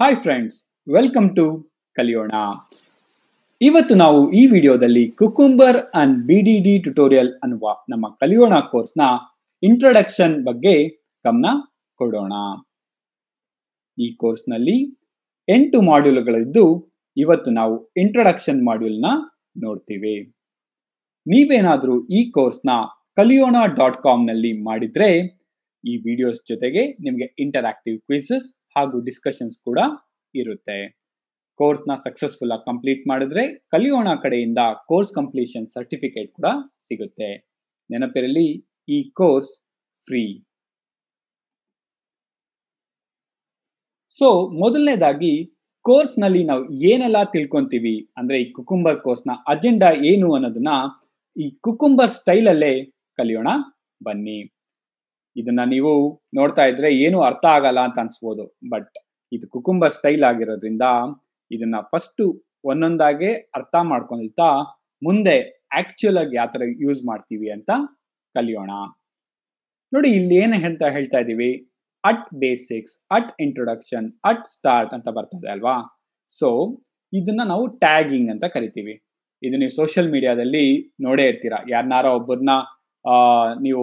hi friends welcome to ಕಲಿಯೋಣ ಇವತ್ತು ನಾವು ಈ ವಿಡಿಯೋದಲ್ಲಿ cucumber and B D D tutorial ಅನ್ನುವ ನಮ್ಮ ಕಲಿಯೋಣ ಕೋರ್ಸ್ನ ಇಂಟ್ರೊಡಕ್ಷನ್ ಬಗ್ಗೆ ಗಮನ ಕೊಡೋಣ ಈ ಕೋರ್ಸ್ನಲ್ಲಿ ಎಂಟು ಮಾಡ್ಯೂಲ್ಗಳಿದ್ದು ಇವತ್ತು ನಾವು ಇಂಟ್ರೊಡಕ್ಷನ್ ಮಾಡ್ಯೂಲ್ನ ನೋಡ್ತೀವಿ ನೀವೇನಾದ್ರೂ ಈ ಕೋರ್ಸ್ನ ಕಲಿಯೋಣ ಡಾಟ್ ನಲ್ಲಿ ಮಾಡಿದ್ರೆ ಈ ವಿಡಿಯೋಸ್ ಜೊತೆಗೆ ನಿಮಗೆ ಇಂಟರಾಕ್ಟಿವ್ ಕ್ವಿಸಸ್ ಹಾಗೂ ಡಿಸ್ಕಷನ್ಸ್ ಕೂಡ ಇರುತ್ತೆ ಕೋರ್ಸ್ನ ಸಕ್ಸಸ್ಫುಲ್ ಆಗಿ ಕಂಪ್ಲೀಟ್ ಮಾಡಿದ್ರೆ ಕಲಿಯೋಣ ಕಡೆಯಿಂದ ಕೋರ್ಸ್ ಕಂಪ್ಲೀಷನ್ ಸರ್ಟಿಫಿಕೇಟ್ ಕೂಡ ಸಿಗುತ್ತೆ ನೆನಪಿರಲಿ ಈ ಕೋರ್ಸ್ ಫ್ರೀ ಸೊ ಮೊದಲನೇದಾಗಿ ಕೋರ್ಸ್ನಲ್ಲಿ ನಾವು ಏನೆಲ್ಲ ತಿಳ್ಕೊಂತೀವಿ ಅಂದ್ರೆ ಈ ಕುಕುಂಬರ್ ಕೋರ್ಸ್ನ ಅಜೆಂಡಾ ಏನು ಅನ್ನೋದನ್ನ ಈ ಕುಕುಂಬರ್ ಸ್ಟೈಲಲ್ಲೇ ಕಲಿಯೋಣ ಬನ್ನಿ ಇದನ್ನ ನೀವು ನೋಡ್ತಾ ಇದ್ರೆ ಏನು ಅರ್ಥ ಆಗಲ್ಲ ಅಂತ ಅನ್ಸ್ಬೋದು ಬಟ್ ಇದು ಕುಕುಂಬ ಸ್ಟೈಲ್ ಆಗಿರೋದ್ರಿಂದ ಇದನ್ನ ಫಸ್ಟ್ ಒಂದೊಂದಾಗೆ ಅರ್ಥ ಮಾಡ್ಕೊಳ್ತಾ ಮುಂದೆ ಆಕ್ಚುಯಲ್ ಆಗಿ ಯಾವ ತರ ಯೂಸ್ ಮಾಡ್ತೀವಿ ಅಂತ ಕಲಿಯೋಣ ನೋಡಿ ಇಲ್ಲಿ ಏನ್ ಹೇಳ್ತಾ ಹೇಳ್ತಾ ಇದೀವಿ at basics at introduction at start ಅಂತ ಬರ್ತದೆ ಅಲ್ವಾ ಸೊ ಇದನ್ನ ನಾವು ಟ್ಯಾಗಿಂಗ್ ಅಂತ ಕರಿತೀವಿ ಇದು ನೀವು ಸೋಷಿಯಲ್ ಮೀಡಿಯಾದಲ್ಲಿ ನೋಡೇ ಇರ್ತೀರಾ ಯಾರನ್ನಾರೋ ಒಬ್ಬರನ್ನ ನೀವು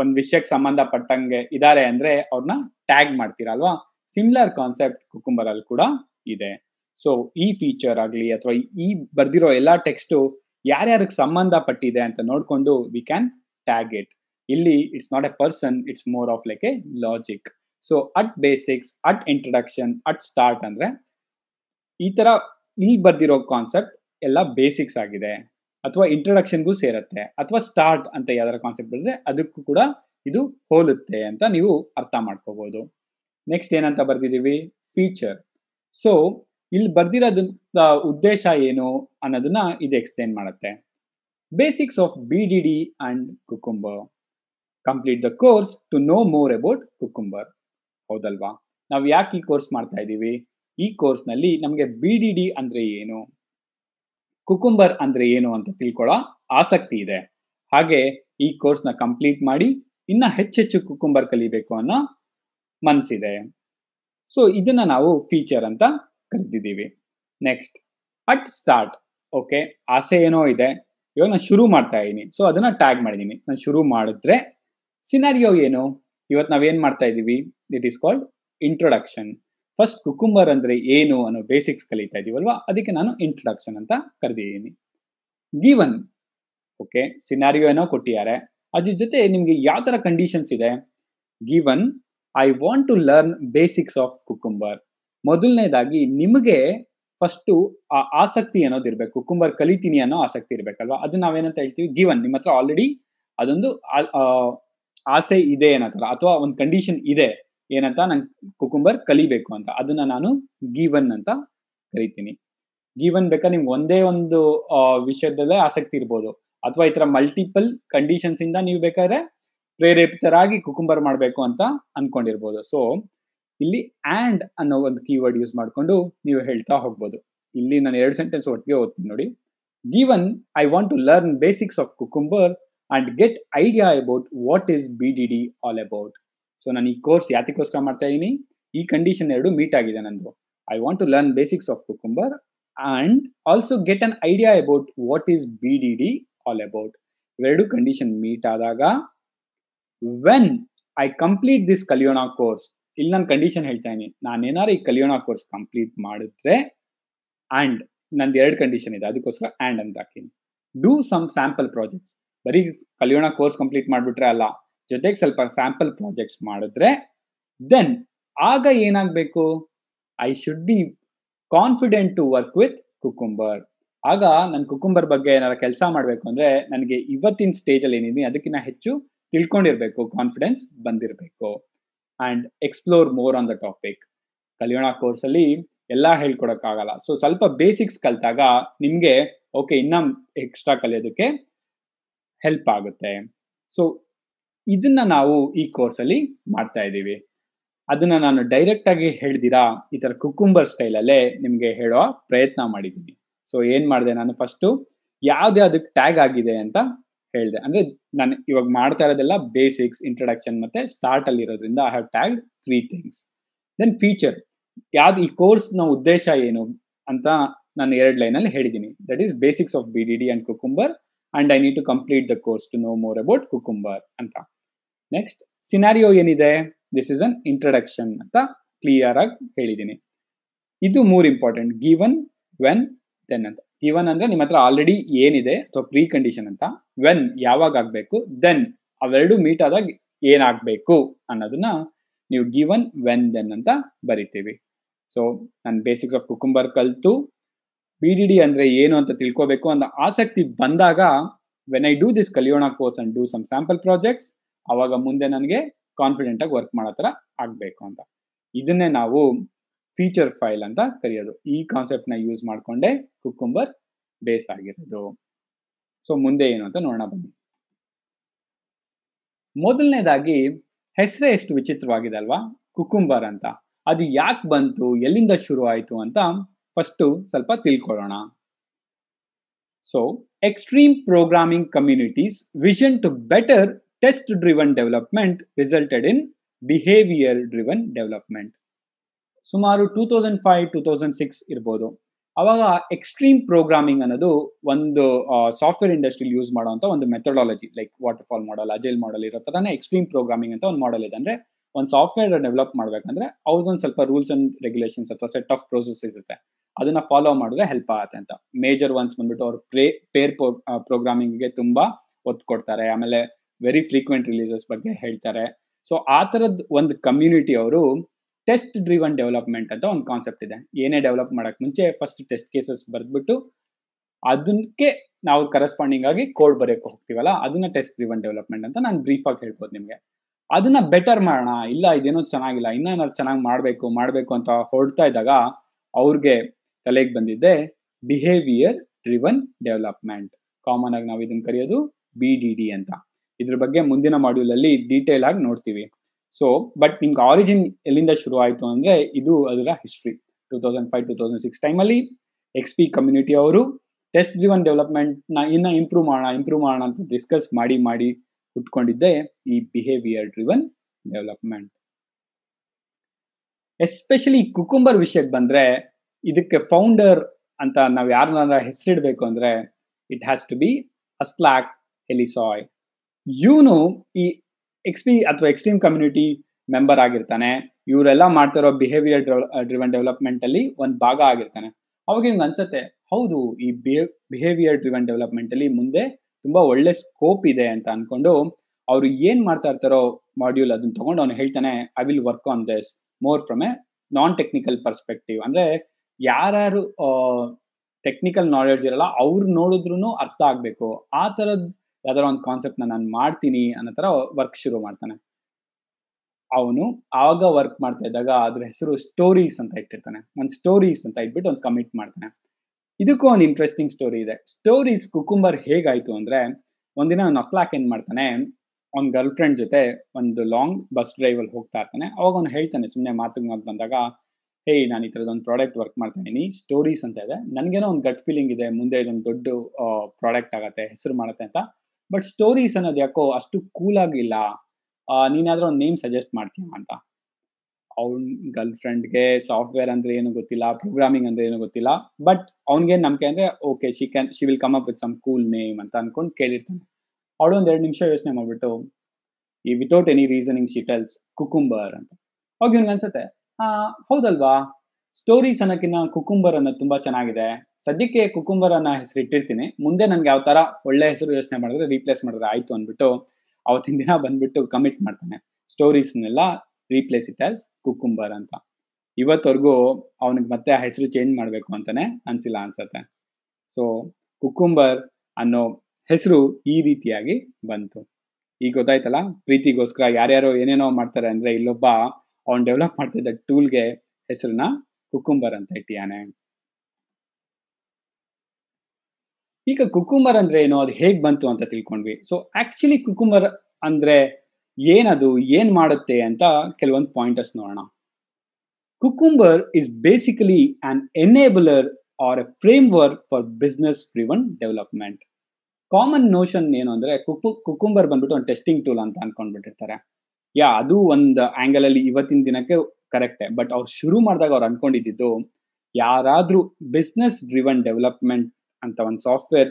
ಒಂದ್ ವಿಷಯಕ್ಕೆ ಸಂಬಂಧ ಪಟ್ಟಂಗೆ ಇದಾರೆ ಅಂದ್ರೆ ಅವ್ರನ್ನ ಟ್ಯಾಗ್ ಮಾಡ್ತೀರಲ್ವಾ ಸಿಮಿಲರ್ ಕಾನ್ಸೆಪ್ಟ್ ಕುಕುಂಬರ್ ಅಲ್ಲಿ ಕೂಡ ಇದೆ ಸೊ ಈ ಫೀಚರ್ ಆಗಲಿ ಅಥವಾ ಈ ಬರ್ದಿರೋ ಎಲ್ಲಾ ಟೆಕ್ಸ್ಟ್ ಯಾರ್ಯಾರಿಗೆ ಸಂಬಂಧ ಪಟ್ಟಿದೆ ಅಂತ ನೋಡ್ಕೊಂಡು ವಿ ಕ್ಯಾನ್ ಟ್ಯಾಗ್ ಇಟ್ ಇಲ್ಲಿ it's not a person it's more of like a logic so at basics at introduction at start ಅಂದ್ರೆ ಈ ತರ ಇಲ್ಲಿ ಬರ್ದಿರೋ ಕಾನ್ಸೆಪ್ಟ್ ಎಲ್ಲ ಬೇಸಿಕ್ಸ್ ಆಗಿದೆ ಅಥವಾ ಇಂಟ್ರೊಡಕ್ಷನ್ಗೂ ಸೇರುತ್ತೆ ಅಥವಾ ಸ್ಟಾರ್ಟ್ ಅಂತ ಯಾವ್ದಾರ ಕಾನ್ಸೆಪ್ಟ್ ಬಂದ್ರೆ ಅದಕ್ಕೂ ಕೂಡ ಇದು ಹೋಲುತ್ತೆ ಅಂತ ನೀವು ಅರ್ಥ ಮಾಡ್ಕೋಬಹುದು ನೆಕ್ಸ್ಟ್ ಏನಂತ ಬರ್ದಿದ್ದೀವಿ ಫೀಚರ್ ಸೊ ಇಲ್ಲಿ ಬರ್ದಿರೋದ ಉದ್ದೇಶ ಏನು ಅನ್ನೋದನ್ನ ಇದು ಎಕ್ಸ್ಪ್ಲೇನ್ ಮಾಡುತ್ತೆ basics of B D D and cucumber complete the course to know more about cucumber ಹೌದಲ್ವಾ ನಾವು ಯಾಕೆ ಈ ಕೋರ್ಸ್ ಮಾಡ್ತಾ ಇದ್ದೀವಿ ಈ ಕೋರ್ಸ್ನಲ್ಲಿ ನಮಗೆ ಬಿ ಡಿ ಡಿ ಅಂದರೆ ಏನು ಕುಕುಂಬರ್ ಅಂದ್ರೆ ಏನು ಅಂತ ತಿಳ್ಕೊಳ್ಳೋ ಆಸಕ್ತಿ ಇದೆ ಹಾಗೆ ಈ ಕೋರ್ಸ್ನ ಕಂಪ್ಲೀಟ್ ಮಾಡಿ ಇನ್ನ ಹೆಚ್ಚೆಚ್ಚು ಕುಕುಂಬರ್ ಕಲಿಬೇಕು ಅನ್ನೋ ಮನಸ್ಸಿದೆ ಸೊ ಇದನ್ನ ನಾವು ಫೀಚರ್ ಅಂತ ಕರೆದಿದ್ದೀವಿ ನೆಕ್ಸ್ಟ್ ಅಟ್ ಸ್ಟಾರ್ಟ್ ಓಕೆ ಆಸೆ ಏನೋ ಇದೆ ಇವಾಗ ನಾನು ಶುರು ಮಾಡ್ತಾ ಇದ್ದೀನಿ ಸೊ ಅದನ್ನ ಟ್ಯಾಗ್ ಮಾಡಿದ್ದೀನಿ ನಾನು ಶುರು ಮಾಡಿದ್ರೆ ಸಿನಾರಿಯೋ ಏನು ಇವತ್ತು ನಾವೇನು ಮಾಡ್ತಾ ಇದ್ದೀವಿ it is called introduction first cucumber ಅಂದ್ರೆ ಏನು ಅನ್ನೋ ಬೇಸಿಕ್ಸ್ ಕಲಿತಾ ಇದೀವಲ್ವಾ ಅದಕ್ಕೆ ನಾನು ಇಂಟ್ರೊಡಕ್ಷನ್ ಅಂತ ಕರೆದಿದ್ದೀನಿ ಗಿವನ್ ಓಕೆ ಸಿನಾರಿಯೋ ಏನೋ ಕೊಟ್ಟಿದ್ದಾರೆ ಅದ್ರ ಜೊತೆ ನಿಮಗೆ ಯಾವ ತರ ಕಂಡೀಷನ್ಸ್ ಇದೆ given I want to learn basics of cucumber ಮೊದಲನೇದಾಗಿ ನಿಮಗೆ ಫಸ್ಟು ಆ ಆಸಕ್ತಿ ಅನ್ನೋದಿರ್ಬೇಕು ಕುಕುಂಬರ್ ಕಲಿತೀನಿ ಅನ್ನೋ ಆಸಕ್ತಿ ಇರ್ಬೇಕಲ್ವಾ ಅದು ನಾವೇನಂತ ಹೇಳ್ತೀವಿ ಗಿವನ್ ನಿಮ್ಮ ಹತ್ರ ಆಲ್ರೆಡಿ ಅದೊಂದು ಆಸೆ ಇದೆ ಅನ್ನೋ ಥರ ಅಥವಾ ಒಂದು ಕಂಡೀಷನ್ ಇದೆ ಏನಂತ ನಂಗೆ ಕುಕುಂಬರ್ ಕಲಿಬೇಕು ಅಂತ ಅದನ್ನ ನಾನು ಗೀವನ್ ಅಂತ ಕರಿತೀನಿ ಗೀವನ್ ಬೇಕಾದ್ರೆ ನಿಮ್ಗೆ ಒಂದೇ ಒಂದು ವಿಷಯದಲ್ಲೇ ಆಸಕ್ತಿ ಇರ್ಬೋದು ಅಥವಾ ಈ ತರ ಮಲ್ಟಿಪಲ್ ಕಂಡೀಷನ್ಸ್ ಇಂದ ನೀವು ಬೇಕಾದ್ರೆ ಪ್ರೇರೇಪಿತರಾಗಿ ಕುಕುಂಬರ್ ಮಾಡಬೇಕು ಅಂತ ಅನ್ಕೊಂಡಿರ್ಬೋದು ಸೊ ಇಲ್ಲಿ ಆ್ಯಂಡ್ ಅನ್ನೋ ಒಂದು ಕೀವರ್ಡ್ ಯೂಸ್ ಮಾಡಿಕೊಂಡು ನೀವು ಹೇಳ್ತಾ ಹೋಗ್ಬೋದು ಇಲ್ಲಿ ನಾನು ಎರಡು ಸೆಂಟೆನ್ಸ್ ಒಟ್ಟಿಗೆ ಓದ್ತೀನಿ ನೋಡಿ given I want to learn basics of cucumber and get idea about what is B D D all about so ನಾನು ಈ ಕೋರ್ಸ್ ಯಾತಕ್ಕೋಸ್ಕರ ಮಾಡ್ತಾ ಇದ್ದೀನಿ ಈ ಕಂಡೀಷನ್ ಎರಡು ಮೀಟ್ ಆಗಿದೆ ನಂದು I want to learn basics of cucumber and also get an idea about what is B D D all about ಇವೆರಡು ಕಂಡೀಷನ್ ಮೀಟ್ ಆದಾಗ ವೆನ್ ಐ ಕಂಪ್ಲೀಟ್ ದಿಸ್ ಕಲಿಯೋಣ ಕೋರ್ಸ್ ಇಲ್ಲಿ ನಾನು ಕಂಡೀಷನ್ ಹೇಳ್ತಾ ಇದ್ದೀನಿ ನಾನು ಏನಾರು ಈ ಕಲಿಯೋಣ ಕೋರ್ಸ್ ಕಂಪ್ಲೀಟ್ ಮಾಡಿದ್ರೆ ಆ್ಯಂಡ್ ನಂದು ಎರಡು ಕಂಡೀಷನ್ ಇದೆ ಅದಕ್ಕೋಸ್ಕರ ಆ್ಯಂಡ್ ಅಂತ ಹಾಕಿನಿ ಡೂ ಸಮ್ ಸ್ಯಾಂಪಲ್ ಪ್ರಾಜೆಕ್ಟ್ಸ್ ಬರೀ ಕಲಿಯೋಣ ಕೋರ್ಸ್ ಕಂಪ್ಲೀಟ್ ಮಾಡಿಬಿಟ್ರೆ ಅಲ್ಲ ಜೊತೆಗೆ ಸ್ವಲ್ಪ ಸ್ಯಾಂಪಲ್ ಪ್ರಾಜೆಕ್ಟ್ಸ್ ಮಾಡಿದ್ರೆ ದೆನ್ ಆಗ ಏನಾಗಬೇಕು I should be confident to work with cucumber ಆಗ ನನ್ನ ಕುಕುಂಬರ್ ಬಗ್ಗೆ ಏನಾರ ಕೆಲಸ ಮಾಡಬೇಕು ಅಂದರೆ ನನಗೆ ಇವತ್ತಿನ ಸ್ಟೇಜಲ್ಲಿ ಏನಿದೆ ಅದಕ್ಕಿಂತ ಹೆಚ್ಚು ತಿಳ್ಕೊಂಡಿರಬೇಕು ಕಾನ್ಫಿಡೆನ್ಸ್ ಬಂದಿರಬೇಕು and explore more on the topic ಕಲಿಯೋಣ ಕೋರ್ಸಲ್ಲಿ ಎಲ್ಲ ಹೇಳ್ಕೊಡೋಕ್ಕಾಗಲ್ಲ ಸೊ ಸ್ವಲ್ಪ ಬೇಸಿಕ್ಸ್ ಕಲಿತಾಗ ನಿಮಗೆ ಓಕೆ ಇನ್ನ ಎಕ್ಸ್ಟ್ರಾ ಕಲಿಯೋದಕ್ಕೆ ಹೆಲ್ಪ್ ಆಗುತ್ತೆ ಸೊ ಇದನ್ನ ನಾವು ಈ ಕೋರ್ಸ್ ಅಲ್ಲಿ ಮಾಡ್ತಾ ಇದ್ದೀವಿ ಅದನ್ನ ನಾನು ಡೈರೆಕ್ಟ್ ಆಗಿ ಹೇಳ್ದಿರಾ ಈ ತರ ಕುಕುಂಬರ್ ಸ್ಟೈಲ್ ಅಲ್ಲೇ ನಿಮ್ಗೆ ಹೇಳೋ ಪ್ರಯತ್ನ ಮಾಡಿದ್ದೀನಿ ಸೊ ಏನ್ ಮಾಡಿದೆ ನಾನು ಫಸ್ಟ್ ಯಾವ್ದು ಅದಕ್ಕೆ ಟ್ಯಾಗ್ ಆಗಿದೆ ಅಂತ ಹೇಳಿದೆ ಅಂದ್ರೆ ನಾನು ಇವಾಗ ಮಾಡ್ತಾ ಇರೋದೆಲ್ಲ ಬೇಸಿಕ್ಸ್ ಇಂಟ್ರಡಕ್ಷನ್ ಮತ್ತೆ ಸ್ಟಾರ್ಟ್ ಅಲ್ಲಿ ಇರೋದ್ರಿಂದ I have tag three things then feature ಯಾವ್ದು ಈ ಕೋರ್ಸ್ ನ ಉದ್ದೇಶ ಏನು ಅಂತ ನಾನು ಎರಡ್ ಲೈನ್ ಅಲ್ಲಿ ಹೇಳಿದ್ದೀನಿ that is basics of B D D and cucumber and I need to complete the course to know more about cucumber ಅಂತ ನೆಕ್ಸ್ಟ್ ಸಿನಾರಿಯೋ ಏನಿದೆ ದಿಸ್ ಇಸ್ ಅನ್ ಇಂಟ್ರಡಕ್ಷನ್ ಅಂತ ಕ್ಲಿಯರ್ ಆಗಿ ಹೇಳಿದ್ದೀನಿ ಇದು ಮೂರ್ ಇಂಪಾರ್ಟೆಂಟ್ ಗಿವನ್ ವೆನ್ ದೆನ್ ಅಂತ given ಅಂದ್ರೆ ನಿಮ್ಮ ಹತ್ರ ಆಲ್ರೆಡಿ ಏನಿದೆ ಅಥವಾ ಪ್ರೀ ಕಂಡೀಷನ್ ಅಂತ ವೆನ್ ಯಾವಾಗ ಆಗ್ಬೇಕು ದೆನ್ ಅವೆರಡು ಮೀಟ್ ಆದಾಗ ಏನಾಗಬೇಕು ಅನ್ನೋದನ್ನ ನೀವು ಗಿವನ್ ವೆನ್ ದೆನ್ ಅಂತ ಬರಿತೀವಿ ಸೊ ನಾನು ಬೇಸಿಕ್ಸ್ ಆಫ್ ಕುಕುಂಬರ್ ಕಲಿತು ಬಿ ಡಿ ಡಿ ಏನು ಅಂತ ತಿಳ್ಕೋಬೇಕು ಅಂತ ಆಸಕ್ತಿ ಬಂದಾಗ ವೆನ್ ಐ ಡೂ ದಿಸ್ ಕಲಿಯೋಣ course and do some sample projects ಅವಾಗ ಮುಂದೆ ನನಗೆ ಕಾನ್ಫಿಡೆಂಟ್ ಆಗಿ ವರ್ಕ್ ಮಾಡೋ ಥರ ಆಗಬೇಕು ಅಂತ ಇದನ್ನೇ ನಾವು ಫೀಚರ್ ಫೈಲ್ ಅಂತ ಕರೆಯೋದು ಈ ಕಾನ್ಸೆಪ್ಟ್ನ ಯೂಸ್ ಮಾಡಿಕೊಂಡೇ ಕುಕ್ಕುಂಬರ್ ಬೇಸ್ ಆಗಿರೋದು ಸೊ ಮುಂದೆ ಏನು ಅಂತ ನೋಡೋಣ ಬನ್ನಿ ಮೊದಲನೇದಾಗಿ ಹೆಸರೇ ಎಷ್ಟು ವಿಚಿತ್ರವಾಗಿದೆ ಅಲ್ವಾ ಕುಕುಂಬರ್ ಅಂತ ಅದು ಯಾಕೆ ಬಂತು ಎಲ್ಲಿಂದ ಶುರು ಆಯಿತು ಅಂತ ಫಸ್ಟು ಸ್ವಲ್ಪ ತಿಳ್ಕೊಳ್ಳೋಣ so extreme programming communities vision to better test driven development resulted in behaviour driven development ಸುಮಾರು two thousand five two thousand six ಇರ್ಬೋದು ಅವಾಗ ಎಕ್ಸ್ಟ್ರೀಮ್ ಪ್ರೋಗ್ರಾಮಿಂಗ್ ಅನ್ನೋದು ಒಂದು ಸಾಫ್ಟ್ವೇರ್ ಇಂಡಸ್ಟ್ರಿಲಿ ಯೂಸ್ ಮಾಡುವಂತ ಒಂದು methodology like waterfall fall model agile model ಇರೋ ಥರನೇ extreme programming ಅಂತ ಒಂದು ಮಾಡಲ್ ಇದೆ ಅಂದ್ರೆ ಒಂದು ಸಾಫ್ಟ್ವೇರ್ ಡೆವಲಪ್ ಮಾಡಬೇಕಂದ್ರೆ ಅವ್ರದ್ದೊಂದು ಸ್ವಲ್ಪ ರೂಲ್ಸ್ ಅಂಡ್ ರೆಗ್ಯುಲೇಷನ್ಸ್ ಅಥವಾ ಸೆಟ್ ಆಫ್ ಪ್ರೋಸೆಸ್ ಇರುತ್ತೆ ಅದನ್ನ ಫಾಲೋ ಮಾಡಿದ್ರೆ ಹೆಲ್ಪ್ ಆಗುತ್ತೆ ಅಂತ ಮೇಜರ್ ಒನ್ಸ್ ಬಂದ್ಬಿಟ್ಟು ಅವ್ರು ಪ್ರೇ ಪೇರ್ ಪ್ರೋಗ್ರಾಮಿಂಗ್ಗೆ ತುಂಬಾ ಒತ್ತು ಕೊಡ್ತಾರೆ ಆಮೇಲೆ ವೆರಿ ಫ್ರೀಕ್ವೆಂಟ್ ರಿಲೀಸಸ್ ಬಗ್ಗೆ ಹೇಳ್ತಾರೆ ಸೊ ಆ ಥರದ್ದು ಒಂದು ಕಮ್ಯುನಿಟಿ ಅವರು ಟೆಸ್ಟ್ ಡ್ರಿವನ್ ಡೆವಲಪ್ಮೆಂಟ್ ಅಂತ ಒಂದು ಕಾನ್ಸೆಪ್ಟ್ ಇದೆ ಏನೇ ಡೆವಲಪ್ ಮಾಡೋಕ್ಕೆ ಮುಂಚೆ ಫಸ್ಟ್ ಟೆಸ್ಟ್ ಕೇಸಸ್ ಬರೆದ್ಬಿಟ್ಟು ಅದಕ್ಕೆ ನಾವು ಕರೆಸ್ಪಾಂಡಿಂಗ್ ಆಗಿ ಕೋಡ್ ಬರೆಯೋಕ್ಕೆ ಹೋಗ್ತೀವಲ್ಲ ಅದನ್ನ ಟೆಸ್ಟ್ ಡ್ರಿವನ್ ಡೆವಲಪ್ಮೆಂಟ್ ಅಂತ ನಾನು ಬ್ರೀಫ್ ಆಗಿ ಹೇಳ್ಬೋದು ನಿಮಗೆ ಅದನ್ನ ಬೆಟರ್ ಮಾಡೋಣ ಇಲ್ಲ ಇದೇನೋ ಚೆನ್ನಾಗಿಲ್ಲ ಇನ್ನೇನಾದ್ರು ಚೆನ್ನಾಗಿ ಮಾಡಬೇಕು ಮಾಡಬೇಕು ಅಂತ ಹೊಡ್ತಾ ಇದ್ದಾಗ ಅವ್ರಿಗೆ ತಲೆಗೆ ಬಂದಿದ್ದೆ ಬಿಹೇವಿಯರ್ ಡ್ರಿವನ್ ಡೆವಲಪ್ಮೆಂಟ್ ಕಾಮನ್ ಆಗಿ ನಾವು ಇದನ್ನು ಕರೆಯೋದು ಬಿ ಡಿ ಡಿ ಅಂತ ಇದ್ರ ಬಗ್ಗೆ ಮುಂದಿನ ಮಾಡ್ಯೂಲ್ ಅಲ್ಲಿ ಡೀಟೇಲ್ ಆಗಿ ನೋಡ್ತೀವಿ ಸೊ ಬಟ್ ನಿಮ್ಗೆ ಆರಿಜಿನ್ ಎಲ್ಲಿಂದ ಶುರು ಆಯ್ತು ಅಂದ್ರೆ ಇದು ಅದರ history two thousand five two thousand six ಟೈಮಲ್ಲಿ ಎಕ್ಸ್ ಪಿ ಕಮ್ಯುನಿಟಿ ಅವರು ಟೆಸ್ಟ್ ಡ್ರಿವನ್ ನ ಇನ್ನ ಇಂಪ್ರೂವ್ ಮಾಡೋಣ ಇಂಪ್ರೂವ್ ಮಾಡೋಣ ಅಂತ ಡಿಸ್ಕಸ್ ಮಾಡಿ ಮಾಡಿ ಉಟ್ಕೊಂಡಿದ್ದೆ ಈ behaviour driven development especially cucumber ವಿಷಯಕ್ಕೆ ಬಂದ್ರೆ ಇದಕ್ಕೆ ಫೌಂಡರ್ ಅಂತ ನಾವು ಯಾರನ್ನ ಹೆಸರಿಡ್ಬೇಕು ಅಂದ್ರೆ it has to be Aslak Hellesoy ಇವನು ಈ ಎಕ್ಸ್ಪಿ ಅಥವಾ ಎಕ್ಸ್ಟ್ರೀಮ್ ಕಮ್ಯುನಿಟಿ ಮೆಂಬರ್ ಆಗಿರ್ತಾನೆ ಇವರೆಲ್ಲ ಮಾಡ್ತಿರೋ ಬಿಹೇವಿಯರ್ ಡ್ರಿವನ್ ಡೆವಲಪ್ಮೆಂಟ್ ಅಲ್ಲಿ ಒಂದು ಭಾಗ ಆಗಿರ್ತಾನೆ ಅವಾಗ ಹಿಂಗ್ ಅನ್ಸುತ್ತೆ ಹೌದು ಈ ಬಿಹೇವಿಯರ್ ಡ್ರಿವನ್ ಡೆವಲಪ್ಮೆಂಟ್ ಅಲ್ಲಿ ಮುಂದೆ ತುಂಬಾ ಒಳ್ಳೆ ಸ್ಕೋಪ್ ಇದೆ ಅಂತ ಅನ್ಕೊಂಡು ಅವ್ರು ಏನ್ ಮಾಡ್ತಾ ಇರ್ತಾರೋ ಮಾಡ್ಯೂಲ್ ಅದನ್ನ ತಗೊಂಡು ಅವ್ನು ಹೇಳ್ತಾನೆ I will work on this more from a non technical perspective ಅಂದ್ರೆ ಯಾರು ಟೆಕ್ನಿಕಲ್ ನಾಲೆಡ್ಜ್ ಇರಲ್ಲ ಅವ್ರು ನೋಡಿದ್ರು ಅರ್ಥ ಆಗ್ಬೇಕು ಆ ತರದ್ ಯಾವ್ದಾರ ಒಂದು ಕಾನ್ಸೆಪ್ಟ್ನ ನಾನು ಮಾಡ್ತೀನಿ ಅನ್ನೋ ಥರ ವರ್ಕ್ ಶುರು ಮಾಡ್ತಾನೆ ಅವನು ಆವಾಗ ವರ್ಕ್ ಮಾಡ್ತಾ ಇದ್ದಾಗ ಅದ್ರ ಹೆಸರು ಸ್ಟೋರೀಸ್ ಅಂತ ಇಟ್ಟಿರ್ತಾನೆ ಒಂದು ಸ್ಟೋರೀಸ್ ಅಂತ ಇಟ್ಬಿಟ್ಟು ಒಂದು ಕಮಿಟ್ ಮಾಡ್ತಾನೆ ಇದಕ್ಕೂ ಒಂದು ಇಂಟ್ರೆಸ್ಟಿಂಗ್ ಸ್ಟೋರಿ ಇದೆ ಸ್ಟೋರೀಸ್ ಕುಕುಂಬರ್ ಹೇಗಾಯ್ತು ಅಂದ್ರೆ ಒಂದಿನ ಅವ್ನು ಅಸ್ಲಾಕ್ ಏನ್ ಮಾಡ್ತಾನೆ ಅವ್ನ ಗರ್ಲ್ ಫ್ರೆಂಡ್ ಜೊತೆ ಒಂದು ಲಾಂಗ್ ಬಸ್ ಡ್ರೈವಲ್ಲಿ ಹೋಗ್ತಾ ಇರ್ತಾನೆ ಅವಾಗ ಅವ್ನು ಹೇಳ್ತಾನೆ ಸುಮ್ಮನೆ ಮಾತು ಮಾತು ಬಂದಾಗ ಹೇಯ್ ನಾನು ಈ ಥರದೊಂದು ಪ್ರಾಡಕ್ಟ್ ವರ್ಕ್ ಮಾಡ್ತಾ ಇದ್ದೀನಿ ಸ್ಟೋರೀಸ್ ಅಂತ ಇದೆ ನನಗೇನೋ ಒಂದು ಗಟ್ ಫೀಲಿಂಗ್ ಇದೆ ಮುಂದೆ ಇದೊಂದು ದೊಡ್ಡ ಪ್ರಾಡಕ್ಟ್ ಆಗತ್ತೆ ಹೆಸರು ಮಾಡುತ್ತೆ ಅಂತ ಬಟ್ ಸ್ಟೋರೀಸ್ ಅನ್ನೋದು ಯಾಕೋ ಅಷ್ಟು ಕೂಲ್ ಕೂಲಾಗಿಲ್ಲ ನೀನಾದ್ರೂ ಒಂದು ನೇಮ್ ಸಜೆಸ್ಟ್ ಮಾಡ್ತೀಯ ಅಂತ ಅವ್ನ ಗರ್ಲ್ ಫ್ರೆಂಡ್ಗೆ ಸಾಫ್ಟ್ವೇರ್ ಅಂದ್ರೆ ಏನು ಗೊತ್ತಿಲ್ಲ ಪ್ರೋಗ್ರಾಮಿಂಗ್ ಅಂದ್ರೆ ಏನು ಗೊತ್ತಿಲ್ಲ ಬಟ್ ಅವ್ನಿಗೆ ನಂಬಿಕೆ ಅಂದ್ರೆ okay she can she will come up with some cool name ಅಂತ ಅಂದ್ಕೊಂಡು ಕೇಳಿರ್ತಾನೆ ಅವಳು ಒಂದ್ ಎರಡು ನಿಮಿಷ ಯೋಚನೆ ಮಾಡ್ಬಿಟ್ಟು ಈ without any reasoning she tells cucumber ಅಂತ ಅವಾಗ ಇವ್ನಿಗೆ ಹೌದಲ್ವಾ ಸ್ಟೋರೀಸ್ ಅನ್ನೋಕ್ಕಿಂತ ಕುಕುಂಬರ್ ಅನ್ನೋದು ತುಂಬಾ ಚೆನ್ನಾಗಿದೆ ಸದ್ಯಕ್ಕೆ ಕುಕುಂಬರ್ ಅನ್ನೋ ಹೆಸರು ಇಟ್ಟಿರ್ತೀನಿ ಮುಂದೆ ನನ್ಗೆ ಯಾವ ತರ ಒಳ್ಳೆ ಹೆಸರು ಯೋಚನೆ ಮಾಡಿದ್ರೆ ರೀಪ್ಲೇಸ್ ಮಾಡಿದ್ರೆ ಆಯ್ತು ಅಂದ್ಬಿಟ್ಟು ಅವತ್ತಿನ ದಿನ ಬಂದ್ಬಿಟ್ಟು ಕಮಿಟ್ ಮಾಡ್ತಾನೆ ಸ್ಟೋರೀಸ್ನೆಲ್ಲ ರೀಪ್ಲೇಸ್ ಇಟ್ ಆಸ್ ಕುಕುಂಬರ್ ಅಂತ ಇವತ್ತವರೆಗೂ ಅವನಿಗೆ ಮತ್ತೆ ಹೆಸರು ಚೇಂಜ್ ಮಾಡಬೇಕು ಅಂತಾನೆ ಅನ್ಸಿಲ್ಲ ಅನ್ಸತ್ತೆ ಸೊ ಕುಕುಂಬರ್ ಅನ್ನೋ ಹೆಸರು ಈ ರೀತಿಯಾಗಿ ಬಂತು ಈಗ ಗೊತ್ತಾಯ್ತಲ್ಲ ಪ್ರೀತಿಗೋಸ್ಕರ ಯಾರ್ಯಾರೋ ಏನೇನೋ ಮಾಡ್ತಾರೆ ಅಂದ್ರೆ ಇಲ್ಲೊಬ್ಬ ಅವ್ನು ಡೆವಲಪ್ ಮಾಡ್ತಿದ್ದ ಟೂಲ್ಗೆ ಹೆಸರನ್ನ ಕುಕುಂಬರ್ ಅಂತ ಇಟ್ಟಿಯಾನೆ ಈಗ ಕುಕುಂಬರ್ ಅಂದ್ರೆ ಏನು ಅದು ಹೇಗ್ ಬಂತು ಅಂತ ತಿಳ್ಕೊಂಡ್ವಿ ಸೊ ಆಕ್ಚುಲಿ ಕುಕುಂಬರ್ ಅಂದ್ರೆ ಏನದು ಏನ್ ಮಾಡುತ್ತೆ ಅಂತ ಕೆಲವೊಂದು ಪಾಯಿಂಟರ್ಸ್ ನೋಡೋಣ cucumber is basically an enabler or a frame work for business driven development common notion ಏನು ಅಂದ್ರೆ ಕುಕು ಕುಕುಂಬರ್ ಬಂದ್ಬಿಟ್ಟು ಒಂದು ಟೆಸ್ಟಿಂಗ್ ಟೂಲ್ ಅಂತ ಅನ್ಕೊಂಡ್ಬಿಟ್ಟಿರ್ತಾರೆ ಯಾ ಅದು ಒಂದು ಆಂಗಲ್ ಅಲ್ಲಿ ಇವತ್ತಿನ ದಿನಕ್ಕೆ ಕರೆಕ್ಟೆ ಬಟ್ ಅವ್ರು ಶುರು ಮಾಡಿದಾಗ ಅವ್ರು ಅನ್ಕೊಂಡಿದ್ದು ಯಾರಾದ್ರೂ ಬಿಸ್ನೆಸ್ ಡ್ರಿವನ್ ಡೆವಲಪ್ಮೆಂಟ್ ಅಂತ ಒಂದು ಸಾಫ್ಟ್ವೇರ್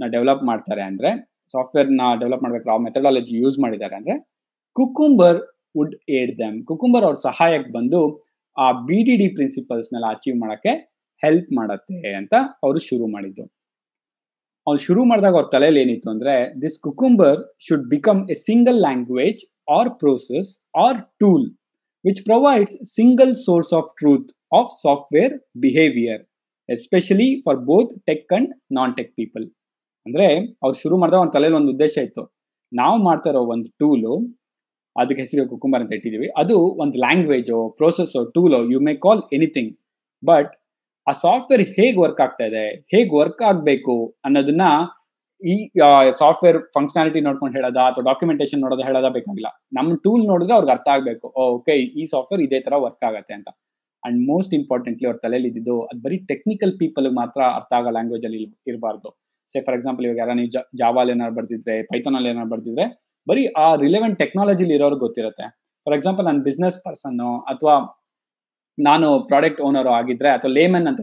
ನ ಡೆವಲಪ್ ಮಾಡ್ತಾರೆ ಅಂದ್ರೆ ಸಾಫ್ಟ್ವೇರ್ ನ ಡೆವಲಪ್ ಮಾಡ್ಬೇಕು ಆ ಮೆಥಡಾಲಜಿ ಯೂಸ್ ಮಾಡಿದ್ದಾರೆ ಅಂದ್ರೆ cucumber would aid them cucumber ಅವ್ರ ಸಹಾಯಕ್ಕೆ ಬಂದು ಆ ಬಿ ಡಿ ಡಿ ಪ್ರಿನ್ಸಿಪಲ್ಸ್ನೆಲ್ಲ ಅಚೀವ್ ಮಾಡಕ್ಕೆ ಹೆಲ್ಪ್ ಮಾಡತ್ತೆ ಅಂತ ಅವರು ಶುರು ಮಾಡಿದ್ದು ಅವ್ರು ಶುರು ಮಾಡಿದಾಗ ಅವ್ರ ತಲೆಯಲ್ಲಿ ಏನಿತ್ತು ಅಂದ್ರೆ this cucumber should become a single language or process or tool which provides single source of truth of software behaviour especially for both tech and non tech people ಅಂದರೆ ಅವ್ರು ಶುರು ಮಾಡಿದಾಗ ಅವ್ರ ತಲೆಯಲ್ಲಿ ಒಂದು ಉದ್ದೇಶ ಇತ್ತು ನಾವು ಮಾಡ್ತಾ ಇರೋ ಒಂದು ಟೂಲು ಅದಕ್ಕೆ ಹೆಸರು ಕುಕುಂಬರ್ ಅಂತ ಇಟ್ಟಿದ್ದೀವಿ ಅದು ಒಂದು ಲ್ಯಾಂಗ್ವೇಜೋ ಪ್ರೋಸೆಸ್ಸೋ ಟೂಲೋ you may call anything but ಆ ಸಾಫ್ಟ್ವೇರ್ ಹೇಗೆ ವರ್ಕ್ ಆಗ್ತಾ ಇದೆ ಹೇಗೆ ವರ್ಕ್ ಆಗಬೇಕು ಅನ್ನೋದನ್ನ ಈ ಸಾಫ್ಟ್ವೇರ್ ಫಂಕ್ಷನಾಲಿಟಿ ನೋಡ್ಕೊಂಡು ಹೇಳೋದ ಅಥವಾ ಡಾಕ್ಯುಮೆಂಟೇಶನ್ ನೋಡೋದ ಹೇಳೋದ ಬೇಕಾಗಿಲ್ಲ ನಮ್ಮ ಟೂಲ್ ನೋಡಿದ್ರೆ ಅವ್ರಿಗೆ ಅರ್ಥ ಆಗ್ಬೇಕು ಓಕೆ ಈ ಸಾಫ್ಟ್ವೇರ್ ಇದೇ ತರ ವರ್ಕ್ ಆಗುತ್ತೆ ಅಂತ ಅಂಡ್ ಮೋಸ್ಟ್ ಇಂಪಾರ್ಟೆಂಟ್ಲಿ ಅವ್ರ ತಲೆಯಲ್ಲಿ ಇದ್ದಿದ್ದು ಅದು ಬರೀ ಟೆಕ್ನಿಕಲ್ ಪೀಪಲ್ ಮಾತ್ರ ಅರ್ಥ ಆಗೋ ಲ್ಯಾಂಗ್ವೇಜ್ ಅಲ್ಲಿ ಇರಬಾರ್ದು ಸೇ ಫಾರ್ ಎಕ್ಸಾಂಪಲ್ ಇವಾಗ ಯಾರು ನೀವು ಜಾವಾಲ್ ಏನಾರು ಬರ್ದಿದ್ರೆ ಪೈಥಾನ್ ಅಲ್ಲಿ ಏನಾರು ಬರ್ದಿದ್ರೆ ಬರೀ ಆ ರಿಲೆವೆಂಟ್ ಟೆಕ್ನಾಲಜಿಲಿ ಇರೋರು ಗೊತ್ತಿರುತ್ತೆ ಫಾರ್ ಎಕ್ಸಾಂಪಲ್ ನಾನು ಬಿಸ್ನೆಸ್ ಪರ್ಸನ್ ಅಥವಾ ನಾನು ಪ್ರಾಡಕ್ಟ್ ಓನರ್ ಆಗಿದ್ರೆ ಅಥವಾ ಲೇಮನ್ ಅಂತ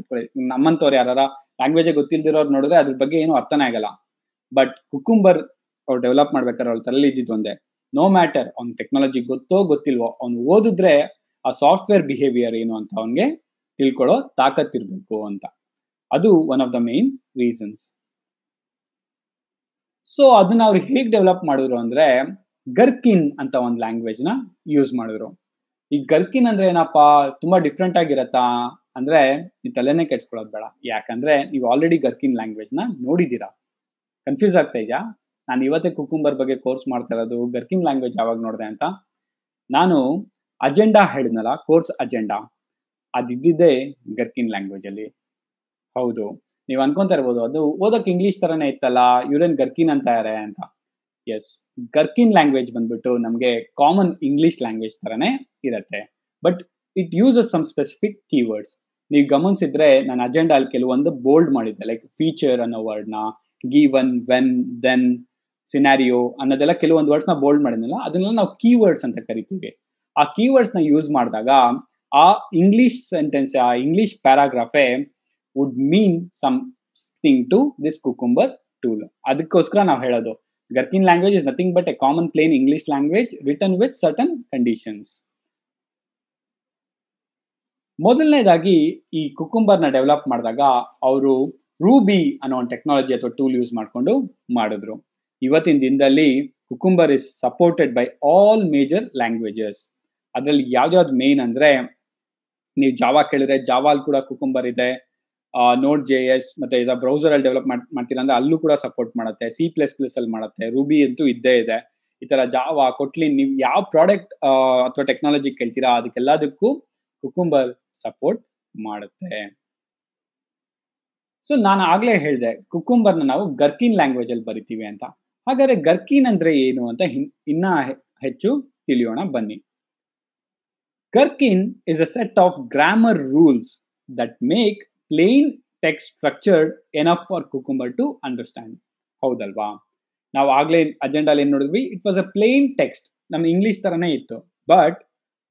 ನಮ್ಮಂತವ್ರು ಯಾರ ಲ್ಯಾಂಗ್ವೇಜ್ ಗೊತ್ತಿಲ್ದಿರೋರು ನೋಡಿದ್ರೆ ಅದ್ರ ಬಗ್ಗೆ ಏನು ಅರ್ಥನೇ ಆಗಲ್ಲ ಬಟ್ ಕುಕುಂಬರ್ ಅವ್ರು ಡೆವಲಪ್ ಮಾಡ್ಬೇಕಾದ್ರೆ ಅವ್ರ ತಲೆಯಲ್ಲಿ ಇದ್ದಿದ್ದು ಒಂದೇ ನೋ ಮ್ಯಾಟರ್ ಅವ್ನ್ ಟೆಕ್ನಾಲಜಿ ಗೊತ್ತೋ ಗೊತ್ತಿಲ್ವೋ ಅವ್ನು ಓದಿದ್ರೆ ಆ ಸಾಫ್ಟ್ವೇರ್ ಬಿಹೇವಿಯರ್ ಏನು ಅಂತ ಅವನಿಗೆ ತಿಳ್ಕೊಳ್ಳೋ ತಾಕತ್ತಿರ್ಬೇಕು ಅಂತ ಅದು one of the main reasons so ಅದನ್ನ ಅವ್ರು ಹೇಗೆ ಡೆವಲಪ್ ಮಾಡಿದ್ರು ಅಂದ್ರೆ ಗರ್ಕಿನ್ ಅಂತ ಒಂದು ಲ್ಯಾಂಗ್ವೇಜ್ ನ ಯೂಸ್ ಮಾಡಿದ್ರು ಈ ಗರ್ಕಿನ್ ಅಂದ್ರೆ ಏನಪ್ಪಾ ತುಂಬಾ ಡಿಫ್ರೆಂಟ್ ಆಗಿರತ್ತಾ ಅಂದ್ರೆ ನೀವು ತಲೆನೇ ಕೆಡ್ಸ್ಕೊಳ್ಳೋದು ಬೇಡ ಯಾಕಂದ್ರೆ ನೀವು ಆಲ್ರೆಡಿ ಗರ್ಕಿನ್ ಲ್ಯಾಂಗ್ವೇಜ್ ನ ನೋಡಿದ್ದೀರಾ ಕನ್ಫ್ಯೂಸ್ ಆಗ್ತಾ ಇದೆಯಾ ನಾನು ಇವತ್ತೇ ಕುಕುಂಬರ್ ಬಗ್ಗೆ ಕೋರ್ಸ್ ಮಾಡ್ತಾ ಇರೋದು ಗರ್ಕಿಂಗ್ ಲ್ಯಾಂಗ್ವೇಜ್ ಯಾವಾಗ ನೋಡಿದೆ ಅಂತ ನಾನು ಅಜೆಂಡಾ ಹೇಳಿದ್ನಲ್ಲ ಕೋರ್ಸ್ ಅಜೆಂಡಾ ಅದಿದ್ದಿದ್ದೇ ಗರ್ಕಿನ್ ಲ್ಯಾಂಗ್ವೇಜ್ ಅಲ್ಲಿ ಹೌದು ನೀವು ಅನ್ಕೊಂತಾ ಇರ್ಬೋದು ಅದು ಓದಕ್ಕೆ ಇಂಗ್ಲೀಷ್ ತರನೇ ಇತ್ತಲ್ಲ ಇವ್ರೇನ್ ಗರ್ಕಿನ್ ಅಂತಾರೆ ಅಂತ ಎಸ್ ಗರ್ಕಿನ್ ಲ್ಯಾಂಗ್ವೇಜ್ ಬಂದ್ಬಿಟ್ಟು ನಮ್ಗೆ ಕಾಮನ್ ಇಂಗ್ಲಿಷ್ ಲ್ಯಾಂಗ್ವೇಜ್ ತರನೇ ಇರತ್ತೆ but it uses some specific keywords ನೀವು ಗಮನಿಸಿದ್ರೆ ನಾನು ಅಜೆಂಡಾ ಅಲ್ಲಿ ಕೆಲವೊಂದು ಬೋಲ್ಡ್ ಮಾಡಿದ್ದೆ ಲೈಕ್ ಫೀಚರ್ ಅನ್ನೋ ವರ್ಡ್ನ ಗಿವನ್ ವೆನ್ ದೆನ್ ಸಿನಾರಿಯೋ ಅನ್ನೋದೆಲ್ಲ ಕೆಲವೊಂದು ವರ್ಡ್ಸ್ ನ ಬೋಲ್ಡ್ ಮಾಡಿದ್ನಲ್ಲ ಅದನ್ನೆಲ್ಲ ನಾವು ಕೀವರ್ಡ್ಸ್ ಅಂತ ಕರಿತೀವಿ ಆ ಕೀವರ್ಡ್ಸ್ ನ ಯೂಸ್ ಮಾಡಿದಾಗ ಆ ಇಂಗ್ಲಿಷ್ ಸೆಂಟೆನ್ಸ್ ಆ ಇಂಗ್ಲಿಷ್ ಪ್ಯಾರಾಗ್ರಾಫೆ would mean something to this cucumber tool ಅದಕ್ಕೋಸ್ಕರ ನಾವು ಹೇಳೋದು gherkin language is nothing but a common plain English language written with certain conditions ಮೊದಲನೇದಾಗಿ ಈ ಕುಕುಂಬರ್ನ ಡೆವಲಪ್ ಮಾಡಿದಾಗ ಅವರು ರೂಬಿ ಅನ್ನೋ ಒಂದು ಟೆಕ್ನಾಲಜಿ ಅಥವಾ ಟೂಲ್ ಯೂಸ್ ಮಾಡಿಕೊಂಡು ಮಾಡಿದ್ರು ಇವತ್ತಿನ ದಿನದಲ್ಲಿ cucumber is supported by all major languages ಅದರಲ್ಲಿ ಯಾವ್ದಾವ್ದು ಮೇನ್ ಅಂದ್ರೆ ನೀವು ಜಾವಾ ಕೇಳಿದ್ರೆ ಜಾವಾಲ್ ಕೂಡ ಕುಕುಂಬರ್ ಇದೆ ನೋಟ್ ಜೆ ಎಸ್ ಮತ್ತೆ ಇದ ಬ್ರೌಸರ್ ಅಲ್ಲಿ ಡೆವಲಪ್ ಮಾಡ್ತೀರ ಅಂದ್ರೆ ಅಲ್ಲೂ ಕೂಡ ಸಪೋರ್ಟ್ ಮಾಡುತ್ತೆ ಸಿ ಪ್ಲಸ್ ಪ್ಲಸ್ ಅಲ್ಲಿ ಮಾಡುತ್ತೆ ರೂಬಿ ಅಂತೂ ಇದ್ದೇ ಇದೆ ಈ ತರ ಜಾವಾ ಕೊಟ್ಲಿ ನೀವು ಯಾವ ಪ್ರಾಡಕ್ಟ್ ಅಥವಾ ಟೆಕ್ನಾಲಜಿ ಕೇಳ್ತೀರಾ ಅದಕ್ಕೆಲ್ಲದಕ್ಕೂ ಕುಕುಂಬರ್ ಸಪೋರ್ಟ್ ಮಾಡುತ್ತೆ ಸೊ ನಾನು ಆಗ್ಲೇ ಹೇಳಿದೆ ಕುಕುಂಬರ್ನ ನಾವು ಗರ್ಕಿನ್ ಲ್ಯಾಂಗ್ವೇಜ್ ಅಲ್ಲಿ ಬರಿತೀವಿ ಅಂತ ಹಾಗಾದ್ರೆ ಗರ್ಕಿನ್ ಅಂದ್ರೆ ಏನು ಅಂತ ಇನ್ನ ಹೆಚ್ಚು ತಿಳಿಯೋಣ ಬನ್ನಿ gherkin is a set of grammar rules that make plain text structured enough for cucumber to understand ಹೌದಲ್ವಾ ನಾವು ಆಗ್ಲೇ ಅಜೆಂಡಲ್ಲಿ ಏನ್ ನೋಡಿದ್ವಿ it was a plain text ನಮ್ಮ ಇಂಗ್ಲಿಷ್ ತರನೇ ಇತ್ತು but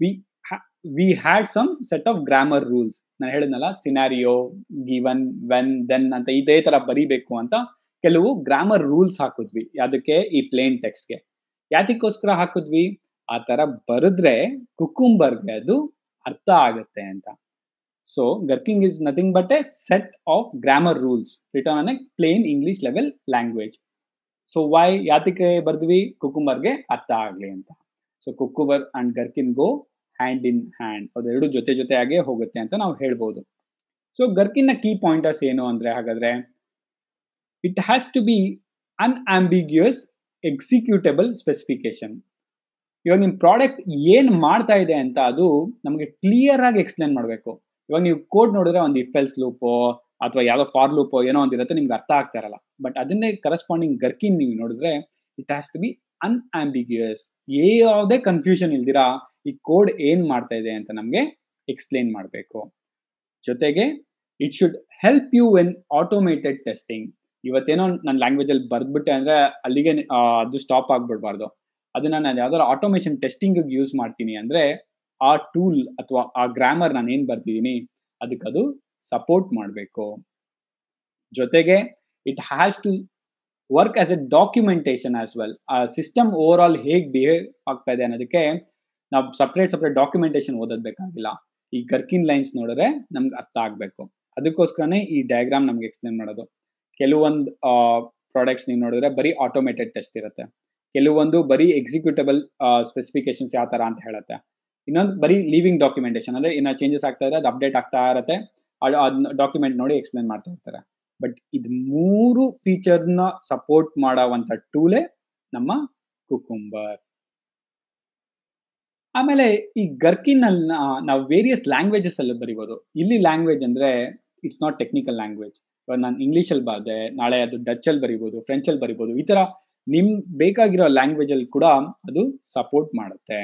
we we had some set of grammar rules ನಾನು ಹೇಳಿದ್ನಲ್ಲ ಸಿನಾರಿಯೋ ಗಿವನ್ ವೆನ್ ದೆನ್ ಅಂತ ಇದೇ ತರ ಬರಿಬೇಕು ಅಂತ ಕೆಲವು ಗ್ರಾಮರ್ ರೂಲ್ಸ್ ಹಾಕಿದ್ವಿ ಅದಕ್ಕೆ ಈ ಪ್ಲೇನ್ ಟೆಕ್ಸ್ಟ್ಗೆ ಯಾತಕ್ಕೋಸ್ಕರ ಹಾಕಿದ್ವಿ ಆ ತರ ಬರೆದ್ರೆ ಕುಕುಂಬರ್ಗೆ ಅದು ಅರ್ಥ ಆಗುತ್ತೆ ಅಂತ so gherkin is nothing but a set of grammar rules written on a plain English level language so why ಯಾತಕ್ಕೆ ಬರ್ದ್ವಿ ಕುಕುಂಬರ್ಗೆ ಅರ್ಥ ಆಗ್ಲಿ ಅಂತ so cucumber and gherkin go hand in hand ಅದೆರಡು ಜೊತೆ ಜೊತೆಯಾಗೆ ಹೋಗುತ್ತೆ ಅಂತ ನಾವು ಹೇಳ್ಬೋದು ಸೊ ಗರ್ಕಿನ್ನ ಕೀ ಪಾಯಿಂಟರ್ಸ್ ಏನು ಅಂದ್ರೆ ಹಾಗಾದ್ರೆ it has to be unambiguous executable specification ಇವಾಗ ನಿಮ್ ಪ್ರಾಡಕ್ಟ್ ಏನ್ ಮಾಡ್ತಾ ಇದೆ ಅಂತ ಅದು ನಮಗೆ ಕ್ಲಿಯರ್ ಆಗಿ ಎಕ್ಸ್ಪ್ಲೇನ್ ಮಾಡಬೇಕು ಇವಾಗ ನೀವು ಕೋಡ್ ನೋಡಿದ್ರೆ ಒಂದು ಇಫೆಲ್ಸ್ ಲೂಪೋ ಅಥವಾ ಯಾವುದೋ ಫಾರ್ ಲೂಪೋ ಏನೋ ಒಂದಿರುತ್ತೆ ನಿಮ್ಗೆ ಅರ್ಥ ಆಗ್ತಾ ಇರಲ್ಲ ಬಟ್ ಅದನ್ನೇ ಕರೆಸ್ಪಾಂಡಿಂಗ್ ಗರ್ಕಿನ್ ನೀವು ನೋಡಿದ್ರೆ it has to be unambiguous ಯಾವುದೇ ಕನ್ಫ್ಯೂಷನ್ ಇಲ್ದಿರಾ ಈ ಕೋಡ್ ಏನ್ ಮಾಡ್ತಾ ಇದೆ ಅಂತ ನಮಗೆ ಎಕ್ಸ್ಪ್ಲೇನ್ ಮಾಡಬೇಕು ಜೊತೆಗೆ it should help you in automated testing ಇವತ್ತೇನೋ ನನ್ನ ಲ್ಯಾಂಗ್ವೇಜ್ ಅಲ್ಲಿ ಬರ್ದ್ಬಿಟ್ಟೆ ಅಂದ್ರೆ ಅಲ್ಲಿಗೆ ಅದು ಸ್ಟಾಪ್ ಆಗ್ಬಿಡ್ಬಾರ್ದು ಅದನ್ನ ನಾನು ಯಾವ್ದಾದ್ರು ಆಟೋಮೇಷನ್ ಟೆಸ್ಟಿಂಗ್ ಯೂಸ್ ಮಾಡ್ತೀನಿ ಅಂದ್ರೆ ಆ ಟೂಲ್ ಅಥವಾ ಆ ಗ್ರಾಮರ್ ನಾನು ಏನ್ ಬರ್ತಿದ್ದೀನಿ ಅದಕ್ಕೆ ಅದು ಸಪೋರ್ಟ್ ಮಾಡಬೇಕು ಜೊತೆಗೆ it has to work as a documentation as well ಆ ಸಿಸ್ಟಮ್ ಓವರ್ ಆಲ್ ಹೇಗೆ ಬಿಹೇವ್ ಆಗ್ತಾ ಇದೆ ಅನ್ನೋದಕ್ಕೆ ನಾವು ಸಪ್ರೇಟ್ ಸಪ್ರೇಟ್ ಡಾಕ್ಯುಮೆಂಟೇಶನ್ ಓದೋದ್ಬೇಕಾಗಿಲ್ಲ ಈ ಗರ್ಕಿನ್ ಲೈನ್ಸ್ ನೋಡಿದ್ರೆ ನಮ್ಗೆ ಅರ್ಥ ಆಗಬೇಕು ಅದಕ್ಕೋಸ್ಕರನೇ ಈ ಡಯಾಗ್ರಾಮ್ ನಮ್ಗೆ ಎಕ್ಸ್ಪ್ಲೇನ್ ಮಾಡೋದು ಕೆಲವೊಂದು ಪ್ರಾಡಕ್ಟ್ಸ್ ನೀವು ನೋಡಿದ್ರೆ ಬರೀ ಆಟೋಮೇಟೆಡ್ ಟೆಸ್ಟ್ ಇರುತ್ತೆ ಕೆಲವೊಂದು ಬರೀ ಎಕ್ಸಿಕ್ಯೂಟಬಲ್ ಸ್ಪೆಸಿಫಿಕೇಶನ್ಸ್ ಯಾವ ಥರ ಅಂತ ಹೇಳುತ್ತೆ ಇನ್ನೊಂದು ಬರೀ ಲೀವಿಂಗ್ ಡಾಕ್ಯುಮೆಂಟೇಶನ್ ಅಂದರೆ ಇನ್ನೂ ಚೇಂಜಸ್ ಆಗ್ತಾ ಇದ್ರೆ ಅದು ಅಪ್ಡೇಟ್ ಆಗ್ತಾ ಇರುತ್ತೆ ಅದು ಅದನ್ನ ಡಾಕ್ಯುಮೆಂಟ್ ನೋಡಿ ಎಕ್ಸ್ಪ್ಲೇನ್ ಮಾಡ್ತಾ ಇರ್ತಾರೆ ಬಟ್ ಇದು ಮೂರು ಫೀಚರ್ನ ಸಪೋರ್ಟ್ ಮಾಡೋವಂಥ ಟೂಲೇ ನಮ್ಮ ಕುಕುಂಬರ್ ಆಮೇಲೆ ಈ ಗರ್ಕಿನ್ ಅಲ್ಲಿ ನಾವು ವೇರಿಯಸ್ ಲ್ಯಾಂಗ್ವೇಜಸ್ ಅಲ್ಲಿ ಬರಿಬೋದು ಇಲ್ಲಿ ಲ್ಯಾಂಗ್ವೇಜ್ ಅಂದ್ರೆ ಇಟ್ಸ್ ನಾಟ್ ಟೆಕ್ನಿಕಲ್ ಲ್ಯಾಂಗ್ವೇಜ್ ಇವಾಗ ನಾನು ಇಂಗ್ಲೀಷಲ್ಲಿ ಬರೆದೆ ನಾಳೆ ಅದು ಡಚ್ ಅಲ್ಲಿ ಬರಿಬೋದು ಫ್ರೆಂಚ್ ಅಲ್ಲಿ ಬರಿಬೋದು ಈ ತರ ನಿಮ್ ಬೇಕಾಗಿರೋ ಲ್ಯಾಂಗ್ವೇಜ್ ಅಲ್ಲಿ ಕೂಡ ಅದು ಸಪೋರ್ಟ್ ಮಾಡುತ್ತೆ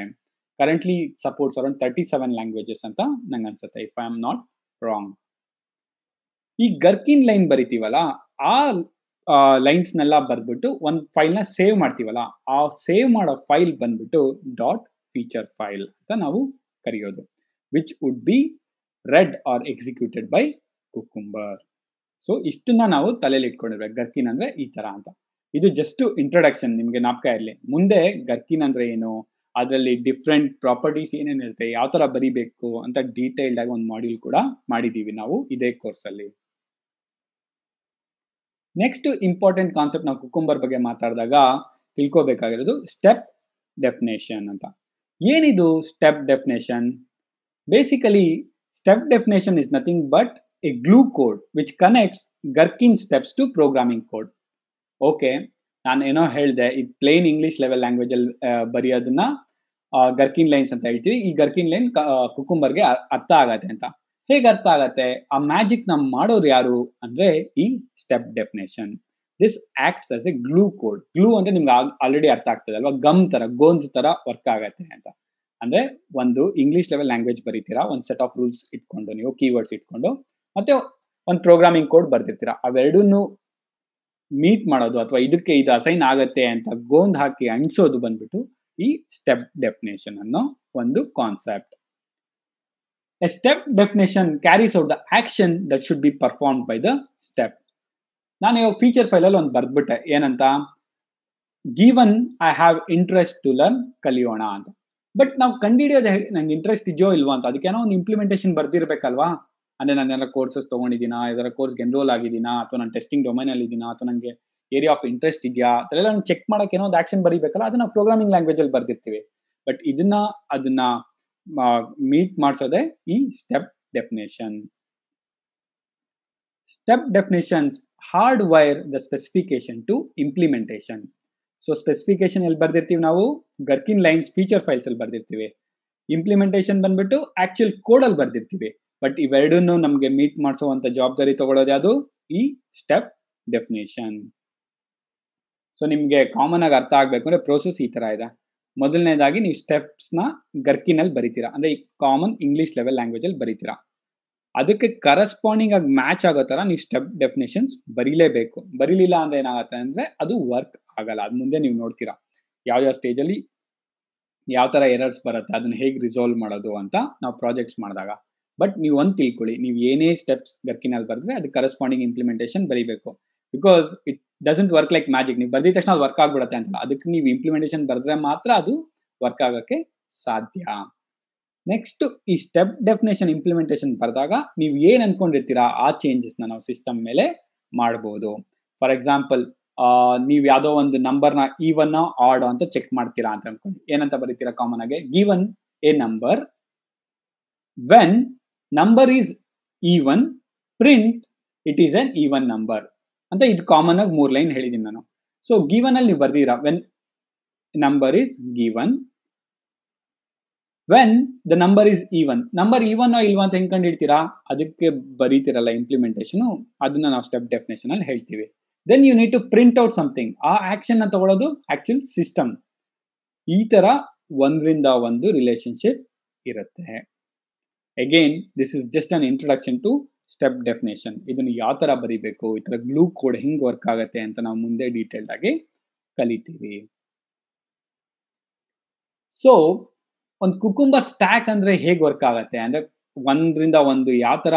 currently supports around thirty seven languages ಅಂತ ನಂಗೆ ಅನ್ಸುತ್ತೆ if I am not wrong ಈ ಗರ್ಕಿನ್ ಲೈನ್ ಬರಿತೀವಲ್ಲ ಆ ಲೈನ್ಸ್ನೆಲ್ಲ ಬರೆದ್ಬಿಟ್ಟು ಒಂದು ಫೈಲ್ನ ಸೇವ್ ಮಾಡ್ತೀವಲ್ಲ ಆ ಸೇವ್ ಮಾಡೋ ಫೈಲ್ ಬಂದ್ಬಿಟ್ಟು ಡಾಟ್ ಫೀಚರ್ ಫೈಲ್ ಅಂತ ನಾವು ಕರೆಯೋದು which would be read are executed by Cucumber so ಇಷ್ಟನ್ನ ನಾವು ತಲೆಯಲ್ಲಿ ಇಟ್ಕೊಂಡಿರ್ಬೇಕು ಗರ್ಕಿನ್ ಅಂದ್ರೆ ಈ ತರ ಅಂತ ಇದು ಜಸ್ಟ್ ಇಂಟ್ರೊಡಕ್ಷನ್ ನಿಮ್ಗೆ ನಾಪಕ ಇರಲಿ ಮುಂದೆ ಗರ್ಕಿನ್ ಅಂದ್ರೆ ಏನು ಅದರಲ್ಲಿ ಡಿಫ್ರೆಂಟ್ ಪ್ರಾಪರ್ಟೀಸ್ ಇರುತ್ತೆ ಯಾವ ತರ ಬರಿಬೇಕು ಅಂತ ಡೀಟೇಲ್ಡ್ ಆಗಿ ಒಂದು ಮಾಡ್ಯೂಲ್ ಕೂಡ ಮಾಡಿದೀವಿ ನಾವು ಇದೇ ಕೋರ್ಸಲ್ಲಿ ನೆಕ್ಸ್ಟ್ ಇಂಪಾರ್ಟೆಂಟ್ ಕಾನ್ಸೆಪ್ಟ್ ನಾವು ಕುಕುಂಬರ್ ಬಗ್ಗೆ ಮಾತಾಡಿದಾಗ ತಿಳ್ಕೊಬೇಕಾಗಿರೋದು ಸ್ಟೆಪ್ ಡೆಫಿನೇಷನ್ ಅಂತ ಏನಿದು step definition basically step definition is nothing but a glue code which connects Gherkin steps to programming code okay ನಾನು ಏನೋ ಹೇಳಿದೆ ಇದು ಪ್ಲೇನ್ ಇಂಗ್ಲಿಷ್ ಲೆವೆಲ್ ಲ್ಯಾಂಗ್ವೇಜಲ್ಲಿ ಬರೆಯೋದನ್ನ ಗರ್ಕಿನ್ ಲೈನ್ಸ್ ಅಂತ ಹೇಳ್ತೀವಿ ಈ ಗರ್ಕಿನ್ ಲೈನ್ ಕುಕುಂಬರ್ಗೆ ಅರ್ಥ ಆಗತ್ತೆ ಅಂತ ಹೇಗೆ ಅರ್ಥ ಆಗತ್ತೆ ಆ ಮ್ಯಾಜಿಕ್ ನಮ್ಮ ಮಾಡೋರು ಯಾರು ಅಂದ್ರೆ ಈ step definition this acts as a glue code glue ಅಂದ್ರೆ ನಿಮ್ಗೆ ಆಲ್ರೆಡಿ ಅರ್ಥ ಆಗ್ತದೆ ಅಲ್ವಾ ಗಮ್ ತರ ಗೋಂದ್ ತರ ವರ್ಕ್ ಆಗತ್ತೆ ಅಂತ ಅಂದ್ರೆ ಒಂದು ಇಂಗ್ಲಿಷ್ ಲೆವೆಲ್ ಲ್ಯಾಂಗ್ವೇಜ್ ಬರೀತೀರಾ ಒಂದು ಸೆಟ್ ಆಫ್ ರೂಲ್ಸ್ ಇಟ್ಕೊಂಡು ನೀವು ಕೀವರ್ಡ್ಸ್ ಇಟ್ಕೊಂಡು ಮತ್ತೆ ಒಂದು ಪ್ರೋಗ್ರಾಮಿಂಗ್ ಕೋಡ್ ಬರ್ತಿರ್ತೀರಾ ಅವೆರಡನ್ನು ಮೀಟ್ ಮಾಡೋದು ಅಥವಾ ಇದಕ್ಕೆ ಇದು ಅಸೈನ್ ಆಗತ್ತೆ ಅಂತ ಗೋಂದ್ ಹಾಕಿ ಅಂಟಿಸೋದು ಬಂದ್ಬಿಟ್ಟು ಈ ಸ್ಟೆಪ್ ಡೆಫಿನೇಷನ್ ಅನ್ನೋ ಒಂದು concept a step definition carries out the action that should be perform by the step ನಾನು ಇವಾಗ ಫೀಚರ್ ಫೈಲಲ್ಲಿ ಒಂದು ಬರ್ದ್ಬಿಟ್ಟೆ ಏನಂತ given I have interest to learn ಕಲಿಯೋಣ ಅಂತ ಬಟ್ ನಾವು ಕಂಡಿಡಿಯೋದು ನಂಗೆ ಇಂಟ್ರೆಸ್ಟ್ ಇದೆಯೋ ಇಲ್ವೋ ಅಂತ ಅದಕ್ಕೆ ಏನೋ ಒಂದು ಇಂಪ್ಲಿಮೆಂಟೇಷನ್ ಬರ್ದಿರ್ಬೇಕಲ್ವಾ ಅಂದರೆ ನಾನೆಲ್ಲ ಕೋರ್ಸಸ್ ತೊಗೊಂಡಿದ್ದೀನಾ ಇದರ ಕೋರ್ಸ್ಗೆ ಎನ್ರೋಲ್ ಆಗಿದ್ದೀನಾ ಅಥವಾ ನಾನು ಟೆಸ್ಟಿಂಗ್ ಅಲ್ಲಿ ಇದೀನಾ ಅಥವಾ ನನಗೆ ಏರಿಯಾ ಆಫ್ ಇಂಟ್ರೆಸ್ಟ್ ಇದೆಯಾ ಅದೆಲ್ಲ ನಾನು ಚೆಕ್ ಮಾಡೋಕೆ ಏನೋ ಒಂದು ಆಕ್ಷನ್ ಬರೀಬೇಕಲ್ಲ ಅದನ್ನ ಪ್ರೋಗ್ರಾಮಿಂಗ್ ಲ್ಯಾಂಗ್ವೇಜಲ್ಲಿ ಬರ್ದಿರ್ತೀವಿ ಬಟ್ ಇದನ್ನ ಅದನ್ನ ಮೀಟ್ ಮಾಡಿಸೋದೇ ಈ step definition step definitions hardwire the specification to implementation so specification ಎಲ್ಲಿ ಬರ್ದಿರ್ತೀವಿ ನಾವು ಗರ್ಕಿನ್ ಲೈನ್ಸ್ ಫೀಚರ್ ಫೈಲ್ಸ್ ಅಲ್ಲಿ ಬರ್ದಿರ್ತೀವಿ ಇಂಪ್ಲಿಮೆಂಟೇಷನ್ ಬಂದ್ಬಿಟ್ಟು ಆಕ್ಚುಯಲ್ ಕೋಡ್ ಅಲ್ಲಿ ಬರ್ದಿರ್ತೀವಿ ಬಟ್ ಇವೆರಡನ್ನು ನಮಗೆ ಮೀಟ್ ಮಾಡಿಸುವಂತ ಜವಾಬ್ದಾರಿ ತಗೊಳ್ಳೋದು ಯಾವುದು ಈ ಸ್ಟೆಪ್ ಡೆಫಿನೇಷನ್ ಸೊ ನಿಮ್ಗೆ ಕಾಮನ್ ಆಗಿ ಅರ್ಥ ಆಗ್ಬೇಕು ಅಂದರೆ ಪ್ರೋಸೆಸ್ ಈ ಥರ ಇದೆ ಮೊದಲನೇದಾಗಿ ನೀವು ಸ್ಟೆಪ್ಸ್ನ ಗರ್ಕಿನಲ್ಲಿ ಬರಿತೀರಾ ಅಂದರೆ ಈ ಕಾಮನ್ ಇಂಗ್ಲಿಷ್ ಲೆವೆಲ್ ಲ್ಯಾಂಗ್ವೇಜಲ್ಲಿ ಬರಿತೀರಾ ಅದಕ್ಕೆ ಕರೆಸ್ಪಾಂಡಿಂಗ್ ಆಗಿ ಮ್ಯಾಚ್ ಆಗೋ ತರ ನೀವು ಸ್ಟೆಪ್ ಡೆಫಿನೇಷನ್ಸ್ ಬರೀಲೇಬೇಕು ಬರೀಲಿಲ್ಲ ಅಂದ್ರೆ ಏನಾಗುತ್ತೆ ಅಂದ್ರೆ ಅದು ವರ್ಕ್ ಆಗಲ್ಲ ಅದ್ ಮುಂದೆ ನೀವು ನೋಡ್ತೀರಾ ಯಾವ ಯಾವ ಸ್ಟೇಜಲ್ಲಿ ಯಾವ ತರ ಎರರ್ಸ್ ಬರುತ್ತೆ ಅದನ್ನ ಹೇಗೆ ರಿಸಾಲ್ವ್ ಮಾಡೋದು ಅಂತ ನಾವು ಪ್ರಾಜೆಕ್ಟ್ಸ್ ಮಾಡಿದಾಗ ಬಟ್ ನೀವು ಒಂದು ತಿಳ್ಕೊಳ್ಳಿ ನೀವು ಏನೇ ಸ್ಟೆಪ್ಸ್ ಗರ್ಕಿನಲ್ಲಿ ಬರೆದ್ರೆ ಅದು ಕರೆಸ್ಪಾಂಡಿಂಗ್ ಇಂಪ್ಲಿಮೆಂಟೇಷನ್ ಬರೀಬೇಕು because it doesn't work like magic ನೀವು ಬರ್ದಿದ ತಕ್ಷಣ ಅದು ವರ್ಕ್ ಆಗ್ಬಿಡುತ್ತೆ ಅಂತಲ್ಲ ಅದಕ್ಕೆ ನೀವು ಇಂಪ್ಲಿಮೆಂಟೇಷನ್ ಬರೆದ್ರೆ ಮಾತ್ರ ಅದು ವರ್ಕ್ ಆಗೋಕ್ಕೆ ಸಾಧ್ಯ ನೆಕ್ಸ್ಟ್ ಈ ಸ್ಟೆಪ್ ಡೆಫಿನೇಷನ್ ಇಂಪ್ಲಿಮೆಂಟೇಷನ್ ಬರೆದಾಗ ನೀವು ಏನ್ ಅನ್ಕೊಂಡಿರ್ತೀರಾ ಆ ಚೇಂಜಸ್ ನ ನಾವು ಸಿಸ್ಟಮ್ ಮೇಲೆ ಮಾಡ್ಬೋದು ಫಾರ್ ಎಕ್ಸಾಂಪಲ್ ನೀವು ಯಾವುದೋ ಒಂದು ನಂಬರ್ ನಂಬರ್ನ ಈವನ್ ಆಡ್ ಅಂತ ಚೆಕ್ ಮಾಡ್ತೀರಾ ಅಂತ ಅನ್ಕೊಂಡು ಏನಂತ ಬರೀತೀರಾ ಕಾಮನ್ ಆಗಿ given a number when number is even print it is an even number ಅಂತ ಇದು ಕಾಮನ್ ಆಗಿ ಮೂರ್ ಲೈನ್ ಹೇಳಿದ್ದೀನಿ ನಾನು ಸೊ ಗಿವನ್ ಅಲ್ಲಿ ನೀವು ಬರ್ದಿರಾ when number is given when the number is even number even ಇಲ್ವಾ ಅಂತ ಹೆಂಗ್ ಕಂಡಿಡ್ತೀರಾ ಅದಕ್ಕೆ ಬರೀತಿರಲ್ಲ ಇಂಪ್ಲಿಮೆಂಟೇಷನ್ ಅದನ್ನ ನಾವು ಸ್ಟೆಪ್ ಡೆಫಿನೇಷನ್ ಅಲ್ಲಿ ಹೇಳ್ತೀವಿ then you need to print out something ಆ ಆಕ್ಷನ್ ನ ತಗೊಳ್ಳೋದು ಆಕ್ಚುಲ್ ಸಿಸ್ಟಮ್ ಈ ತರ ಒಂದರಿಂದ ಒಂದು ರಿಲೇಶನ್ಶಿಪ್ ಇರುತ್ತೆ again this is just an introduction to step definition ಇದನ್ನು ಯಾವ ತರ ಬರೀಬೇಕು ಈ ತರ ಗ್ಲೂ ಕೋಡ್ ಹೆಂಗ್ ವರ್ಕ್ ಆಗುತ್ತೆ ಅಂತ ನಾವು ಮುಂದೆ ಡೀಟೇಲ್ಡ್ ಆಗಿ ಕಲಿತೀವಿ ಸೊ ಒಂದು ಕುಕುಂಬರ್ ಸ್ಟ್ಯಾಕ್ ಅಂದ್ರೆ ಹೇಗೆ ವರ್ಕ್ ಆಗತ್ತೆ ಅಂದ್ರೆ ಒಂದ್ರಿಂದ ಒಂದು ಯಾವ ತರ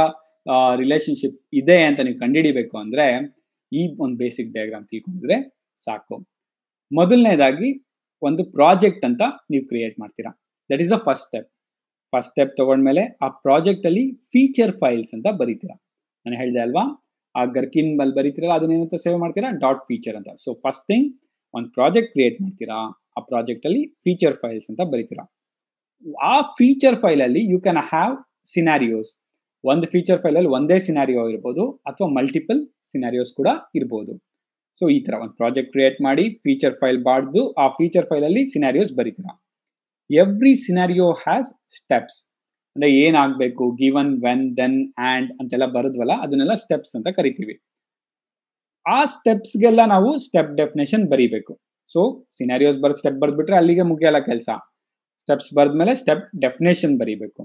ರಿಲೇಶನ್ಶಿಪ್ ಇದೆ ಅಂತ ನೀವು ಕಂಡುಹಿಡಿಬೇಕು ಅಂದ್ರೆ ಈ ಒಂದು ಬೇಸಿಕ್ ಡಯಾಗ್ರಾಮ್ ತಿಳ್ಕೊಂಡಿದ್ರೆ ಸಾಕು ಮೊದಲನೇದಾಗಿ ಒಂದು ಪ್ರಾಜೆಕ್ಟ್ ಅಂತ ನೀವು ಕ್ರಿಯೇಟ್ ಮಾಡ್ತೀರಾ that is a first step first step ತಗೊಂಡ್ಮೇಲೆ ಆ ಪ್ರಾಜೆಕ್ಟ್ ಅಲ್ಲಿ ಫೀಚರ್ ಫೈಲ್ಸ್ ಅಂತ ಬರೀತೀರಾ ನಾನು ಹೇಳಿದೆ ಅಲ್ವಾ ಆ ಗರ್ಕಿನ್ ಮೇಲೆ ಬರೀತೀರಲ್ಲ ಅದನ್ನೇನಂತ ಸೇವ್ ಮಾಡ್ತೀರಾ ಡಾಟ್ ಫೀಚರ್ ಅಂತ ಸೊ ಫಸ್ಟ್ ಥಿಂಗ್ ಒಂದು ಪ್ರಾಜೆಕ್ಟ್ ಕ್ರಿಯೇಟ್ ಮಾಡ್ತೀರಾ ಆ ಪ್ರಾಜೆಕ್ಟ್ ಅಲ್ಲಿ ಫೀಚರ್ ಫೈಲ್ಸ್ ಅಂತ ಬರೀತೀರಾ ಆ ಫೀಚರ್ ಫೈಲಲ್ಲಿ ಯು ಕ್ಯಾನ್ ಹ್ಯಾವ್ ಸಿನಾರಿಯೋಸ್ ಒಂದು ಫೀಚರ್ ಫೈಲಲ್ಲಿ ಒಂದೇ ಸಿನಾರಿಯೋ ಇರ್ಬೋದು ಅಥವಾ ಮಲ್ಟಿಪಲ್ ಸಿನಾರಿಯೋಸ್ ಕೂಡ ಇರ್ಬೋದು ಸೊ ಈ ತರ ಒಂದು ಪ್ರಾಜೆಕ್ಟ್ ಕ್ರಿಯೇಟ್ ಮಾಡಿ ಫೀಚರ್ ಫೈಲ್ ಬಾಡ್ದು ಆ ಫೀಚರ್ ಅಲ್ಲಿ ಸಿನಾರಿಯೋಸ್ ಬರೀತೀರ ಎವ್ರಿ ಸಿನಾರಿಯೋ ಹ್ಯಾಸ್ ಸ್ಟೆಪ್ಸ್ ಏನ್ ಏನಾಗಬೇಕು ಗಿವನ್ ವೆನ್ ದೆನ್ ಆ್ಯಂಡ್ ಅಂತೆಲ್ಲ ಬರದ್ವಲ್ಲ ಅದನ್ನೆಲ್ಲ ಸ್ಟೆಪ್ಸ್ ಅಂತ ಕರಿತೀವಿ ಆ ಸ್ಟೆಪ್ಸ್ಗೆಲ್ಲ ನಾವು ಸ್ಟೆಪ್ ಡೆಫಿನೇಷನ್ ಬರೀಬೇಕು ಸೊ ಸಿನಾರಿಯೋಸ್ ಬರೋ ಸ್ಟೆಪ್ ಬರೆದ್ಬಿಟ್ರೆ ಅಲ್ಲಿಗೆ ಮುಗಿಯಲ್ಲ ಕೆಲಸ ಸ್ಟೆಪ್ಸ್ ಬರೆದ್ಮೇಲೆ ಸ್ಟೆಪ್ ಡೆಫಿನೇಷನ್ ಬರೀಬೇಕು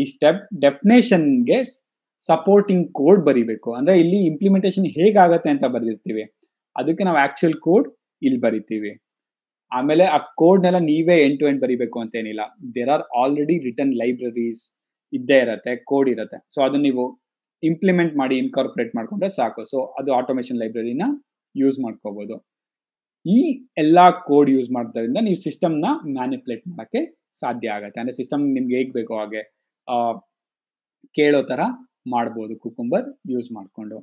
ಈ ಸ್ಟೆಪ್ ಡೆಫಿನೇಷನ್ಗೆ ಸಪೋರ್ಟಿಂಗ್ ಕೋಡ್ ಬರೀಬೇಕು ಅಂದ್ರೆ ಇಲ್ಲಿ ಇಂಪ್ಲಿಮೆಂಟೇಷನ್ ಹೇಗಾಗತ್ತೆ ಅಂತ ಬರೆದಿರ್ತೀವಿ ಅದಕ್ಕೆ ನಾವು ಆಕ್ಚುಯಲ್ ಕೋಡ್ ಇಲ್ಲಿ ಬರಿತೀವಿ ಆಮೇಲೆ ಆ ಕೋಡ್ನೆಲ್ಲ ನೀವೇ ಎಂಡ್ ಟು ಎಂಡ್ ಬರಿಬೇಕು ಅಂತ ಏನಿಲ್ಲ there are already written libraries ಇದ್ದೇ ಇರತ್ತೆ ಕೋಡ್ ಇರತ್ತೆ ಸೊ ಅದನ್ನ ನೀವು ಇಂಪ್ಲಿಮೆಂಟ್ ಮಾಡಿ ಇನ್ಕಾರ್ಪೊರೇಟ್ ಮಾಡ್ಕೊಂಡ್ರೆ ಸಾಕು ಸೊ ಅದು ಆಟೋಮೇಷನ್ ಲೈಬ್ರರಿನ ಯೂಸ್ ಮಾಡ್ಕೋಬಹುದು ಈ ಎಲ್ಲ ಕೋಡ್ ಯೂಸ್ ಮಾಡೋದ್ರಿಂದ ನೀವು ಸಿಸ್ಟಮ್ನ ಮ್ಯಾನಿಪ್ಯುಲೇಟ್ ಮಾಡೋಕ್ಕೆ ಸಾಧ್ಯ ಆಗುತ್ತೆ ಅಂದರೆ ಸಿಸ್ಟಮ್ ನಿಮ್ಗೆ ಹೇಗೆ ಬೇಕೋ ಹಾಗೆ ಕೇಳೋ ಥರ ಮಾಡ್ಬೋದು ಕುಕುಂಬರ್ ಯೂಸ್ ಮಾಡಿಕೊಂಡು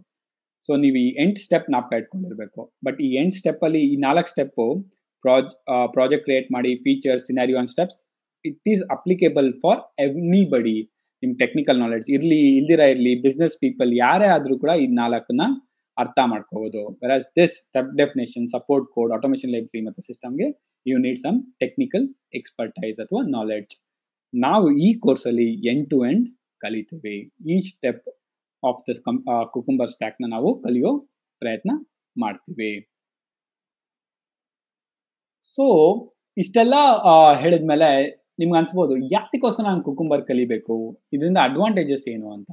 ಸೊ ನೀವು ಈ ಎಂಟ್ ಸ್ಟೆಪ್ ನಾಪ್ಕ ಇಟ್ಕೊಂಡಿರ್ಬೇಕು ಬಟ್ ಈ ಸ್ಟೆಪ್ ಸ್ಟೆಪ್ಪಲ್ಲಿ ಈ ನಾಲ್ಕು ಸ್ಟೆಪ್ಪು ಪ್ರಾಜ್ ಪ್ರಾಜೆಕ್ಟ್ ಕ್ರಿಯೇಟ್ ಮಾಡಿ features scenario steps it is applicable for everybody ನಿಮ್ಮ ಟೆಕ್ನಿಕಲ್ ನಾಲೆಡ್ಜ್ ಇರಲಿ ಇಲ್ದಿರ ಇರಲಿ ಬಿಸ್ನೆಸ್ ಪೀಪಲ್ ಯಾರೇ ಆದರೂ ಕೂಡ ಈ ನಾಲ್ಕನ್ನ ಅರ್ಥ ಮಾಡ್ಕೋಬಹುದು whereas this step definition support code automation library ಮತ್ತು ಸಿಸ್ಟಮ್ಗೆ you need some technical expertise ಅಥವಾ ನಾಲೆಡ್ಜ್ ನಾವು ಈ ಕೋರ್ಸ್ ಅಲ್ಲಿ ಎಂಡ್ ಟು ಎಂಡ್ ಕಲಿತೀವಿ ಈ step of the Cucumber stack ನ ನಾವು ಕಲಿಯೋ ಪ್ರಯತ್ನ ಮಾಡ್ತೀವಿ ಸೊ ಇಷ್ಟೆಲ್ಲ ಹೇಳಿದ್ಮೇಲೆ ನಿಮ್ಗೆ ಅನ್ಸ್ಬೋದು ಯಾತಕ್ಕೋಸ್ಕರ ನಾನು ಕುಕುಂಬರ್ ಕಲಿಬೇಕು ಇದರಿಂದ ಅಡ್ವಾಂಟೇಜಸ್ ಏನು ಅಂತ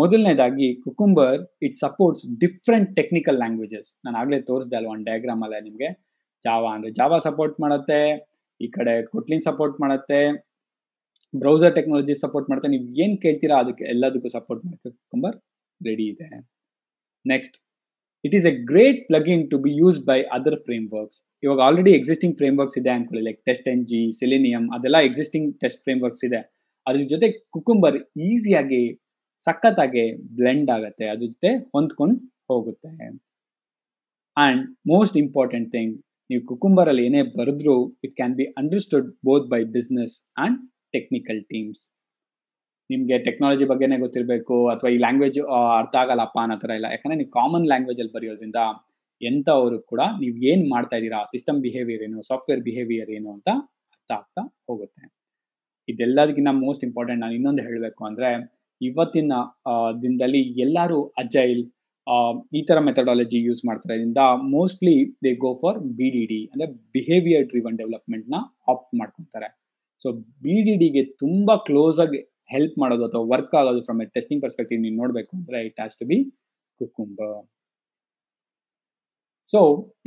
ಮೊದಲನೇದಾಗಿ Cucumber it supports different technical languages ನಾನು ಆಗಲೇ ತೋರಿಸ್ದೆ ಅಲ್ವಾ ಒಂದು ಡಯಾಗ್ರಾಮ್ ಅಲ್ಲ ನಿಮಗೆ ಜಾವಾ ಅಂದರೆ ಜಾವಾ ಸಪೋರ್ಟ್ ಮಾಡುತ್ತೆ ಈ ಕಡೆ ಕೊಟ್ಲಿನ್ ಸಪೋರ್ಟ್ ಮಾಡುತ್ತೆ ಬ್ರೌಸರ್ ಟೆಕ್ನಾಲಜಿ ಸಪೋರ್ಟ್ ಮಾಡುತ್ತೆ ನೀವು ಏನು ಕೇಳ್ತೀರಾ ಅದಕ್ಕೆ ಎಲ್ಲದಕ್ಕೂ ಸಪೋರ್ಟ್ ಮಾಡುತ್ತೆ ಕುಕುಂಬರ್ ರೆಡಿ ಇದೆ next it is a great plug to be use by other frameworks ಇವಾಗ ಆಲ್ರೆಡಿ ಎಕ್ಸಿಸ್ಟಿಂಗ್ ಫ್ರೇಮ್ ವರ್ಕ್ಸ್ ಇದೆ ಅನ್ಕೊಳ್ಳಿ like TestNG Selenium ಅದೆಲ್ಲ ಎಕ್ಸಿಸ್ಟಿಂಗ್ ಟೆಸ್ಟ್ ಫ್ರೇಮ್ ವರ್ಕ್ಸ್ ಇದೆ ಅದ್ರ ಜೊತೆ ಕುಕುಂಬರ್ ಈಸಿಯಾಗಿ ಸಖತ್ತಾಗಿ ಬ್ಲೆಂಡ್ ಆಗುತ್ತೆ ಅದ್ರ ಜೊತೆ ಹೊಂದ್ಕೊಂಡು ಹೋಗುತ್ತೆ ಆ್ಯಂಡ್ ಮೋಸ್ಟ್ ಇಂಪಾರ್ಟೆಂಟ್ ಥಿಂಗ್ ನೀವು ಕುಕುಂಬರಲ್ಲಿ ಏನೇ ಬರೆದ್ರೂ it can be understood both by business and technical teams ನಿಮಗೆ ಟೆಕ್ನಾಲಜಿ ಬಗ್ಗೆನೇ ಗೊತ್ತಿರಬೇಕು ಅಥವಾ ಈ ಲ್ಯಾಂಗ್ವೇಜ್ ಅರ್ಥ ಆಗಲ್ಲಪ್ಪ ಅನ್ನೋ ಥರ ಇಲ್ಲ ಯಾಕಂದ್ರೆ ನೀವು ಕಾಮನ್ ಲ್ಯಾಂಗ್ವೇಜಲ್ಲಿ ಬರೆಯೋದ್ರಿಂದ ಎಂಥವರು ಕೂಡ ನೀವು ಏನು ಮಾಡ್ತಾ ಇದ್ದೀರಾ ಸಿಸ್ಟಮ್ ಬಿಹೇವಿಯರ್ ಏನು ಸಾಫ್ಟ್ವೇರ್ ಬಿಹೇವಿಯರ್ ಏನು ಅಂತ ಅರ್ಥ ಆಗ್ತಾ ಹೋಗುತ್ತೆ ಇದೆಲ್ಲದಕ್ಕಿಂತ ಮೋಸ್ಟ್ ಇಂಪಾರ್ಟೆಂಟ್ ನಾನು ಇನ್ನೊಂದು ಹೇಳಬೇಕು ಅಂದರೆ ಇವತ್ತಿನ ದಿನದಲ್ಲಿ ಎಲ್ಲರೂ ಅಜೈಲ್ ಈ ಥರ ಮೆಥಡಾಲಜಿ ಯೂಸ್ ಮಾಡ್ತಾರೆ ಇದರಿಂದ mostly they go for B D D ಅಂದರೆ ಬಿಹೇವಿಯರ್ ಡ್ರಿವನ್ ಡೆವಲಪ್ಮೆಂಟ್ನ ಆಪ್ಟ್ ಮಾಡ್ಕೊತಾರೆ ಸೊ ಬಿ ಡಿ ಡಿಗೆ ತುಂಬ ಕ್ಲೋಸ್ ಆಗಿ ಹೆಲ್ಪ್ ಮಾಡೋದು ಅಥವಾ ವರ್ಕ್ ಆಗೋದು ಫ್ರಮ್ ಎ ಟೆಸ್ಟಿಂಗ್ ಪರ್ಸ್ಪೆಕ್ಟಿವ್ ನೀವು ನೋಡಬೇಕು ಅಂದರೆ it has to be Cucumber so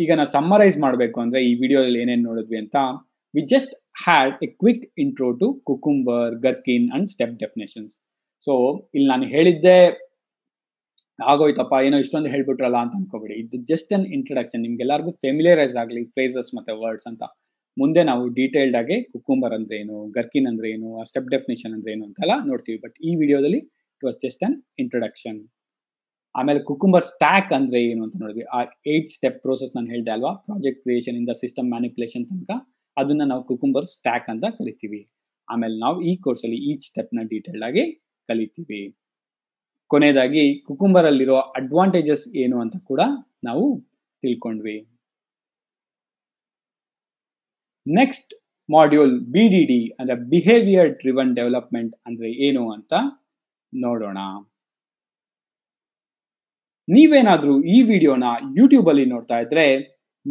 ಈಗ ನಾ ಸಮ್ಮರೈಸ್ ಮಾಡಬೇಕು ಅಂದರೆ ಈ ವಿಡಿಯೋದಲ್ಲಿ ಏನೇನು ನೋಡಿದ್ವಿ ಅಂತ we just had a quick intro to Cucumber Gherkin and step definitions so ಇಲ್ಲಿ ನಾನು ಹೇಳಿದ್ದೆ ಆಗೋಯ್ತಪ್ಪ ಏನೋ ಇಷ್ಟೊಂದು ಹೇಳ್ಬಿಟ್ರಲ್ಲ ಅಂತ ಅನ್ಕೋಬೇಡಿ ಇದು ಜಸ್ಟ್ ಅನ್ ಇಂಟ್ರಡಕ್ಷನ್ ನಿಮ್ಗೆಲ್ಲರಿಗೂ ಫೆಮಿಲಿಯರೈಸ್ ಆಗಲಿ ಫ್ರೇಸಸ್ ಮತ್ತೆ ವರ್ಡ್ಸ್ ಅಂತ ಮುಂದೆ ನಾವು ಡೀಟೇಲ್ಡ್ ಆಗಿ ಕುಕುಂಬರ್ ಅಂದ್ರೆ ಏನು ಗರ್ಕಿನ್ ಅಂದ್ರೆ ಏನು ಆ ಸ್ಟೆಪ್ ಡೆಫಿನೇಷನ್ ಅಂದ್ರೆ ಏನು ಅಂತೆಲ್ಲ ನೋಡ್ತೀವಿ ಬಟ್ ಈ ವಿಡಿಯೋದಲ್ಲಿ it was just an introduction ಆಮೇಲೆ ಕುಕುಂಬರ್ ಸ್ಟ್ಯಾಕ್ ಅಂದ್ರೆ ಏನು ಅಂತ ನೋಡಿದ್ವಿ ಆ ಏಟ್ ಸ್ಟೆಪ್ ಪ್ರೋಸೆಸ್ ನಾನು ಹೇಳಿದೆ ಅಲ್ವಾ ಪ್ರಾಜೆಕ್ಟ್ ಕ್ರಿಯೇಷನ್ ಇಂದ ಸಿಸ್ಟಮ್ ಮ್ಯಾನಿಪುಲೇಷನ್ ತನಕ ಅದನ್ನ ನಾವು ಕುಕುಂಬರ್ ಸ್ಟ್ಯಾಕ್ ಅಂತ ಕರಿತೀವಿ ಆಮೇಲೆ ನಾವು ಈ ಕೋರ್ಸಲ್ಲಿ ಈಚ್ ಸ್ಟೆಪ್ ನ ಡೀಟೇಲ್ಡ್ ಆಗಿ ಕಲಿತೀವಿ ಕೊನೆಯದಾಗಿ ಕುಕುಂಬರಲ್ಲಿರೋ ಅಡ್ವಾಂಟೇಜಸ್ ಏನು ಅಂತ ಕೂಡ ನಾವು ತಿಳ್ಕೊಂಡ್ವಿ next module B D D ಅಂದ್ರೆ ಬಿಹೇವಿಯರ್ ಡ್ರಿವನ್ ಡೆವಲಪ್ಮೆಂಟ್ ಅಂದ್ರೆ ಏನು ಅಂತ ನೋಡೋಣ ನೀವೇನಾದ್ರೂ ಈ ವಿಡಿಯೋನ ಯೂಟ್ಯೂಬ್ ಅಲ್ಲಿ ನೋಡ್ತಾ ಇದ್ರೆ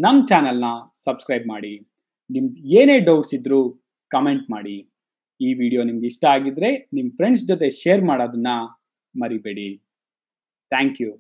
ನಮ್ಮ ಚಾನೆಲ್ನ ಸಬ್ಸ್ಕ್ರೈಬ್ ಮಾಡಿ ನಿಮ್ದು ಏನೇ ಡೌಟ್ಸ್ ಇದ್ರು ಕಮೆಂಟ್ ಮಾಡಿ ಈ ವಿಡಿಯೋ ನಿಮ್ಗೆ ಇಷ್ಟ ಆಗಿದ್ರೆ ನಿಮ್ಮ ಫ್ರೆಂಡ್ಸ್ ಜೊತೆ ಶೇರ್ ಮಾಡೋದನ್ನ ಮರಿಬೇಡಿ ಥ್ಯಾಂಕ್ ಯು